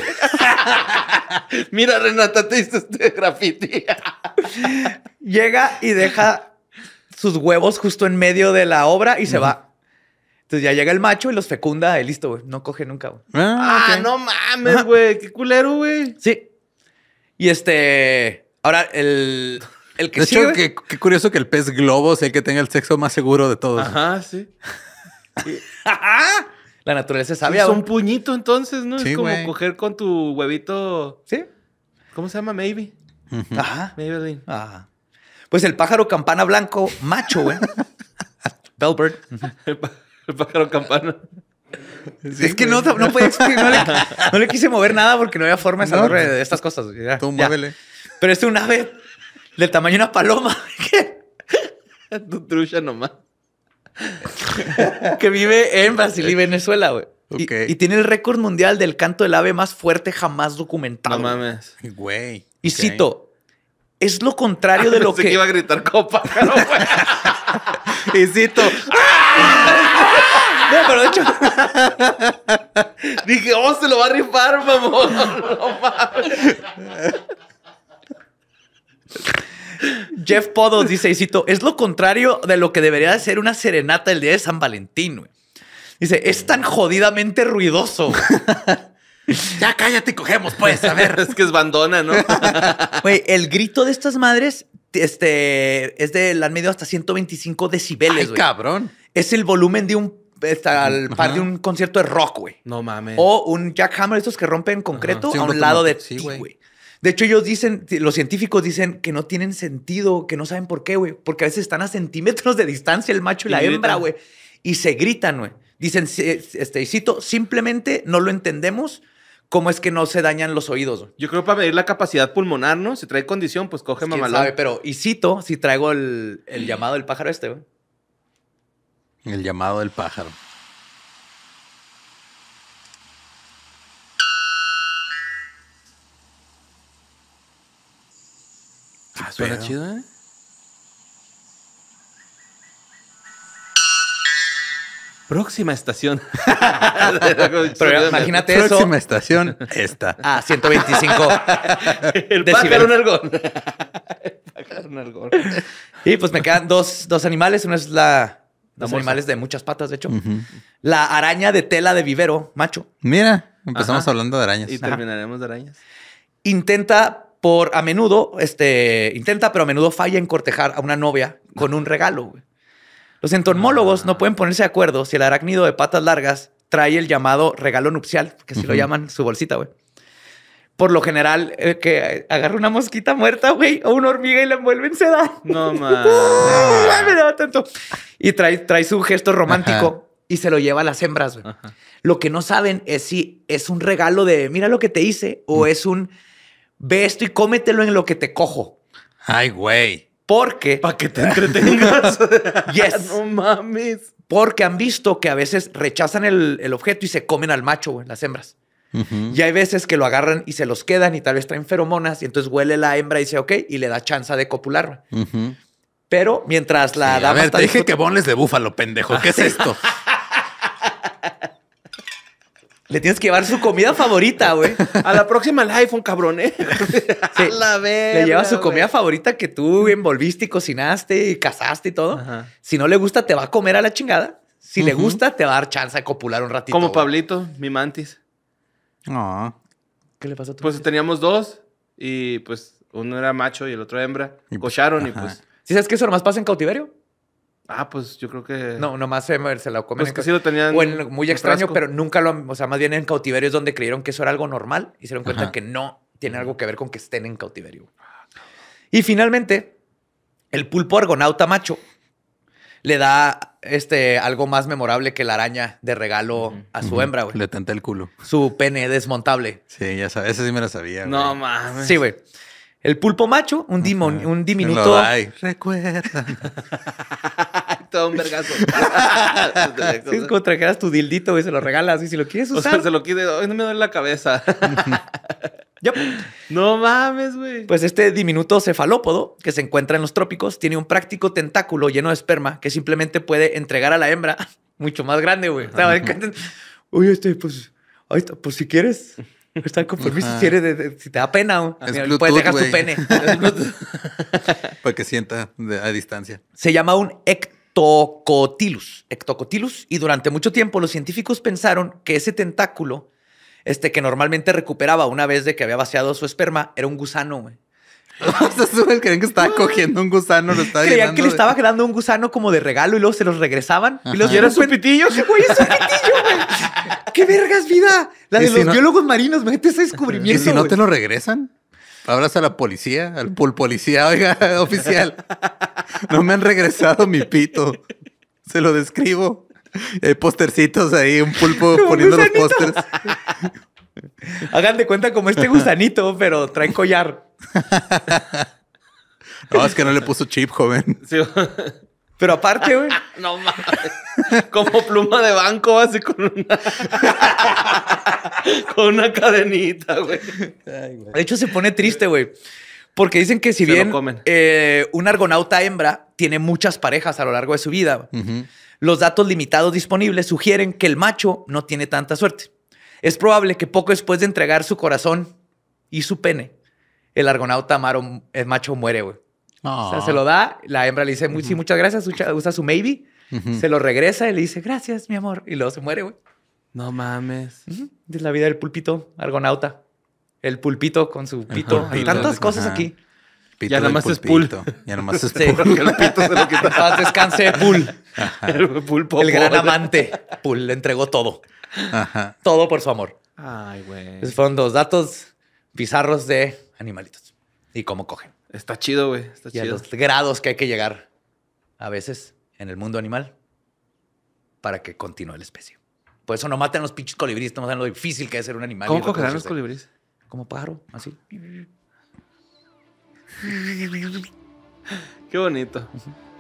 Mira, Renata, te hice este graffiti. llega y deja sus huevos justo en medio de la obra y se va. Entonces ya llega el macho y los fecunda y listo, güey. No coge nunca, Ah, ah no mames, güey. Qué culero, güey. Sí. Y este. Ahora, el. El que de hecho, qué, curioso que el pez globo sea el que tenga el sexo más seguro de todos. Ajá, sí. ¡Ajá! la naturaleza sabia. Es un puñito entonces, ¿no? es como coger con tu huevito. Sí. ¿Cómo se llama? Maybe. Ajá. Maybelline. Ajá. Pues el pájaro campana blanco macho, güey. Bellbird. el, pájaro campana. es que no, no, podía no, le, no, le, quise mover nada porque no había forma de salir pues, de estas cosas. Ya, tú muévele. Pero es un ave del tamaño de una paloma. tu trucha nomás. que vive en Brasil y Venezuela, güey. Y, tiene el récord mundial del canto del ave más fuerte jamás documentado. No mames. Güey. Y es lo contrario de lo que... que iba a gritar copa, y ah". pero de hecho. Dije, oh, se lo va a rifar, mamón. Jeff Podos dice, y cito, es lo contrario de lo que debería de ser una serenata el día de San Valentín, güey. Dice, es tan jodidamente ruidoso. ya cállate y cogemos, pues, a ver. es que es bandona, ¿no? Güey, el grito de estas madres este, es de, la han hasta 125 decibeles, güey. cabrón. Es el volumen de un este, al par de un concierto de rock, güey. No mames. O un jackhammer, estos que rompen concreto, a un, lado de ti, güey. De hecho, ellos dicen, los científicos dicen que no tienen sentido, que no saben por qué, güey. Porque a veces están a centímetros de distancia el macho y, la hembra, güey. Y se gritan, güey. Dicen, este, cito, simplemente no lo entendemos cómo es que no se dañan los oídos. Yo creo para medir la capacidad pulmonar, ¿no? Si trae condición, pues coge pues, mamalón. pero y cito si traigo el, el llamado del pájaro este, güey. El llamado del pájaro. suena chido, ¿eh? Próxima estación. imagínate eso. Próxima estación, esta. Ah, 125. El pájaro nalgón. Y pues me quedan dos, animales. Uno es la. Dos animales de muchas patas, de hecho. La araña de tela de vivero, macho. Mira, empezamos hablando de arañas. Y terminaremos de arañas. Intenta por a menudo, este, intenta, pero a menudo falla en cortejar a una novia con un regalo. Los entomólogos no ah. pueden ponerse de acuerdo si el arácnido de patas largas trae el llamado regalo nupcial, que así lo llaman su bolsita, güey. Por lo general, que agarra una mosquita muerta, güey, o una hormiga y la envuelve en seda. No mames. me daba tanto. Y trae, su gesto romántico y se lo lleva a las hembras, güey. Lo que no saben es si es un regalo de mira lo que te hice o mm. es un ve esto y cómetelo en lo que te cojo. Ay, güey. Porque. Para que te entretengas. yes. No mames. Porque han visto que a veces rechazan el, objeto y se comen al macho, güey, las hembras. Y hay veces que lo agarran y se los quedan y tal vez traen feromonas y entonces huele la hembra y dice, ok, y le da chance de copular. Pero mientras la dama. A ver, te dije que bonles de búfalo, pendejo. ¿Qué es esto? Le tienes que llevar su comida favorita, güey. A la próxima el iPhone, cabrón, ¿eh? la Le lleva su comida favorita que tú envolviste y cocinaste y cazaste y todo. Si no le gusta, te va a comer a la chingada. Si le gusta, te va a dar chance de copular un ratito. Como Pablito, mi mantis. No. ¿Qué le pasó a tu Pues teníamos dos y pues uno era macho y el otro hembra. Y pues, Cocharon y pues... ¿Sí sabes que eso nomás pasa en cautiverio? Ah, pues yo creo que. No, nomás se, se la comen. Pues que sí lo tenían. muy extraño, pero nunca lo O sea, más bien en cautiverio es donde creyeron que eso era algo normal y se dieron cuenta que no tiene algo que ver con que estén en cautiverio. Y finalmente, el pulpo argonauta macho le da este, algo más memorable que la araña de regalo a su hembra, güey. Le tenta el culo. Su pene desmontable. Sí, ya sabes. Ese sí me lo sabía. No mames. Sí, güey. El pulpo macho, un, dimon, diminuto. Recuerda. Todo un vergazo. es como trajeras tu dildito y se lo regalas y si lo quieres usar. O sea, se lo quiere. no me duele la cabeza. No mames, güey. Pues este diminuto cefalópodo que se encuentra en los trópicos tiene un práctico tentáculo lleno de esperma que simplemente puede entregar a la hembra mucho más grande, güey. Oye, este, pues, ahí está, pues si quieres, Está si, si te da pena. O. puedes dejar tu pene. Para que sienta a distancia. Se llama un ectocotilus. Ectocotilus. Y durante mucho tiempo los científicos pensaron que ese tentáculo, este que normalmente recuperaba una vez de que había vaciado su esperma, era un gusano. o creen que estaba cogiendo un gusano, Creían que le estaba quedando un gusano como de regalo y luego se los regresaban. Y los dieron su pitillo. Güey, es ¡Qué vergas, vida! La de los biólogos marinos, mete ese descubrimiento. ¿Y si no te lo regresan? Hablas a la policía, al pulpo policía, oiga, oficial. No me han regresado mi pito. Se lo describo. Hay postercitos ahí, un pulpo poniendo los pósters. Hagan de cuenta como este gusanito, pero trae collar. no, es que no le puso chip, joven. Pero aparte, güey. no mames. Como pluma de banco, así con una. con una cadenita, güey. De hecho, se pone triste, güey. Porque dicen que si bien eh, un argonauta hembra tiene muchas parejas a lo largo de su vida, los datos limitados disponibles sugieren que el macho no tiene tanta suerte. Es probable que poco después de entregar su corazón y su pene, el argonauta maro, el macho muere, güey. O sea, se lo da, la hembra le dice, sí, muchas gracias, usa su maybe, se lo regresa y le dice, gracias, mi amor, y luego se muere, güey. No mames. Es la vida del pulpito, argonauta. El pulpito con su pito. Hay tantas cosas aquí. Pito ya nomás es pulpito. Ya nomás es pulpo. el pito se lo quita. descanse, Pul. El El gran amante. Pul le entregó todo. Todo por su amor. Ay, güey. Esos fueron dos datos bizarros de animalitos y cómo cogen. Está chido, güey. Está chido. A los grados que hay que llegar a veces en el mundo animal para que continúe la especie. Por eso no maten los pinches colibríes, estamos hablando lo difícil que es ser un animal. ¿Cómo cogerán los colibríes? Como pájaro, así. Qué bonito.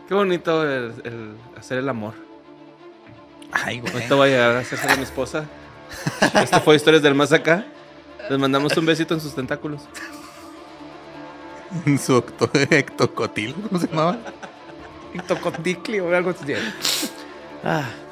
Qué bonito el, hacer el amor. Ay, güey. Esto va a llegar a mi esposa. Esto fue Historias del Más Acá. Les mandamos un besito en sus tentáculos. su octo, ¿cómo se llamaba? Ectocoticli o algo así. Ah.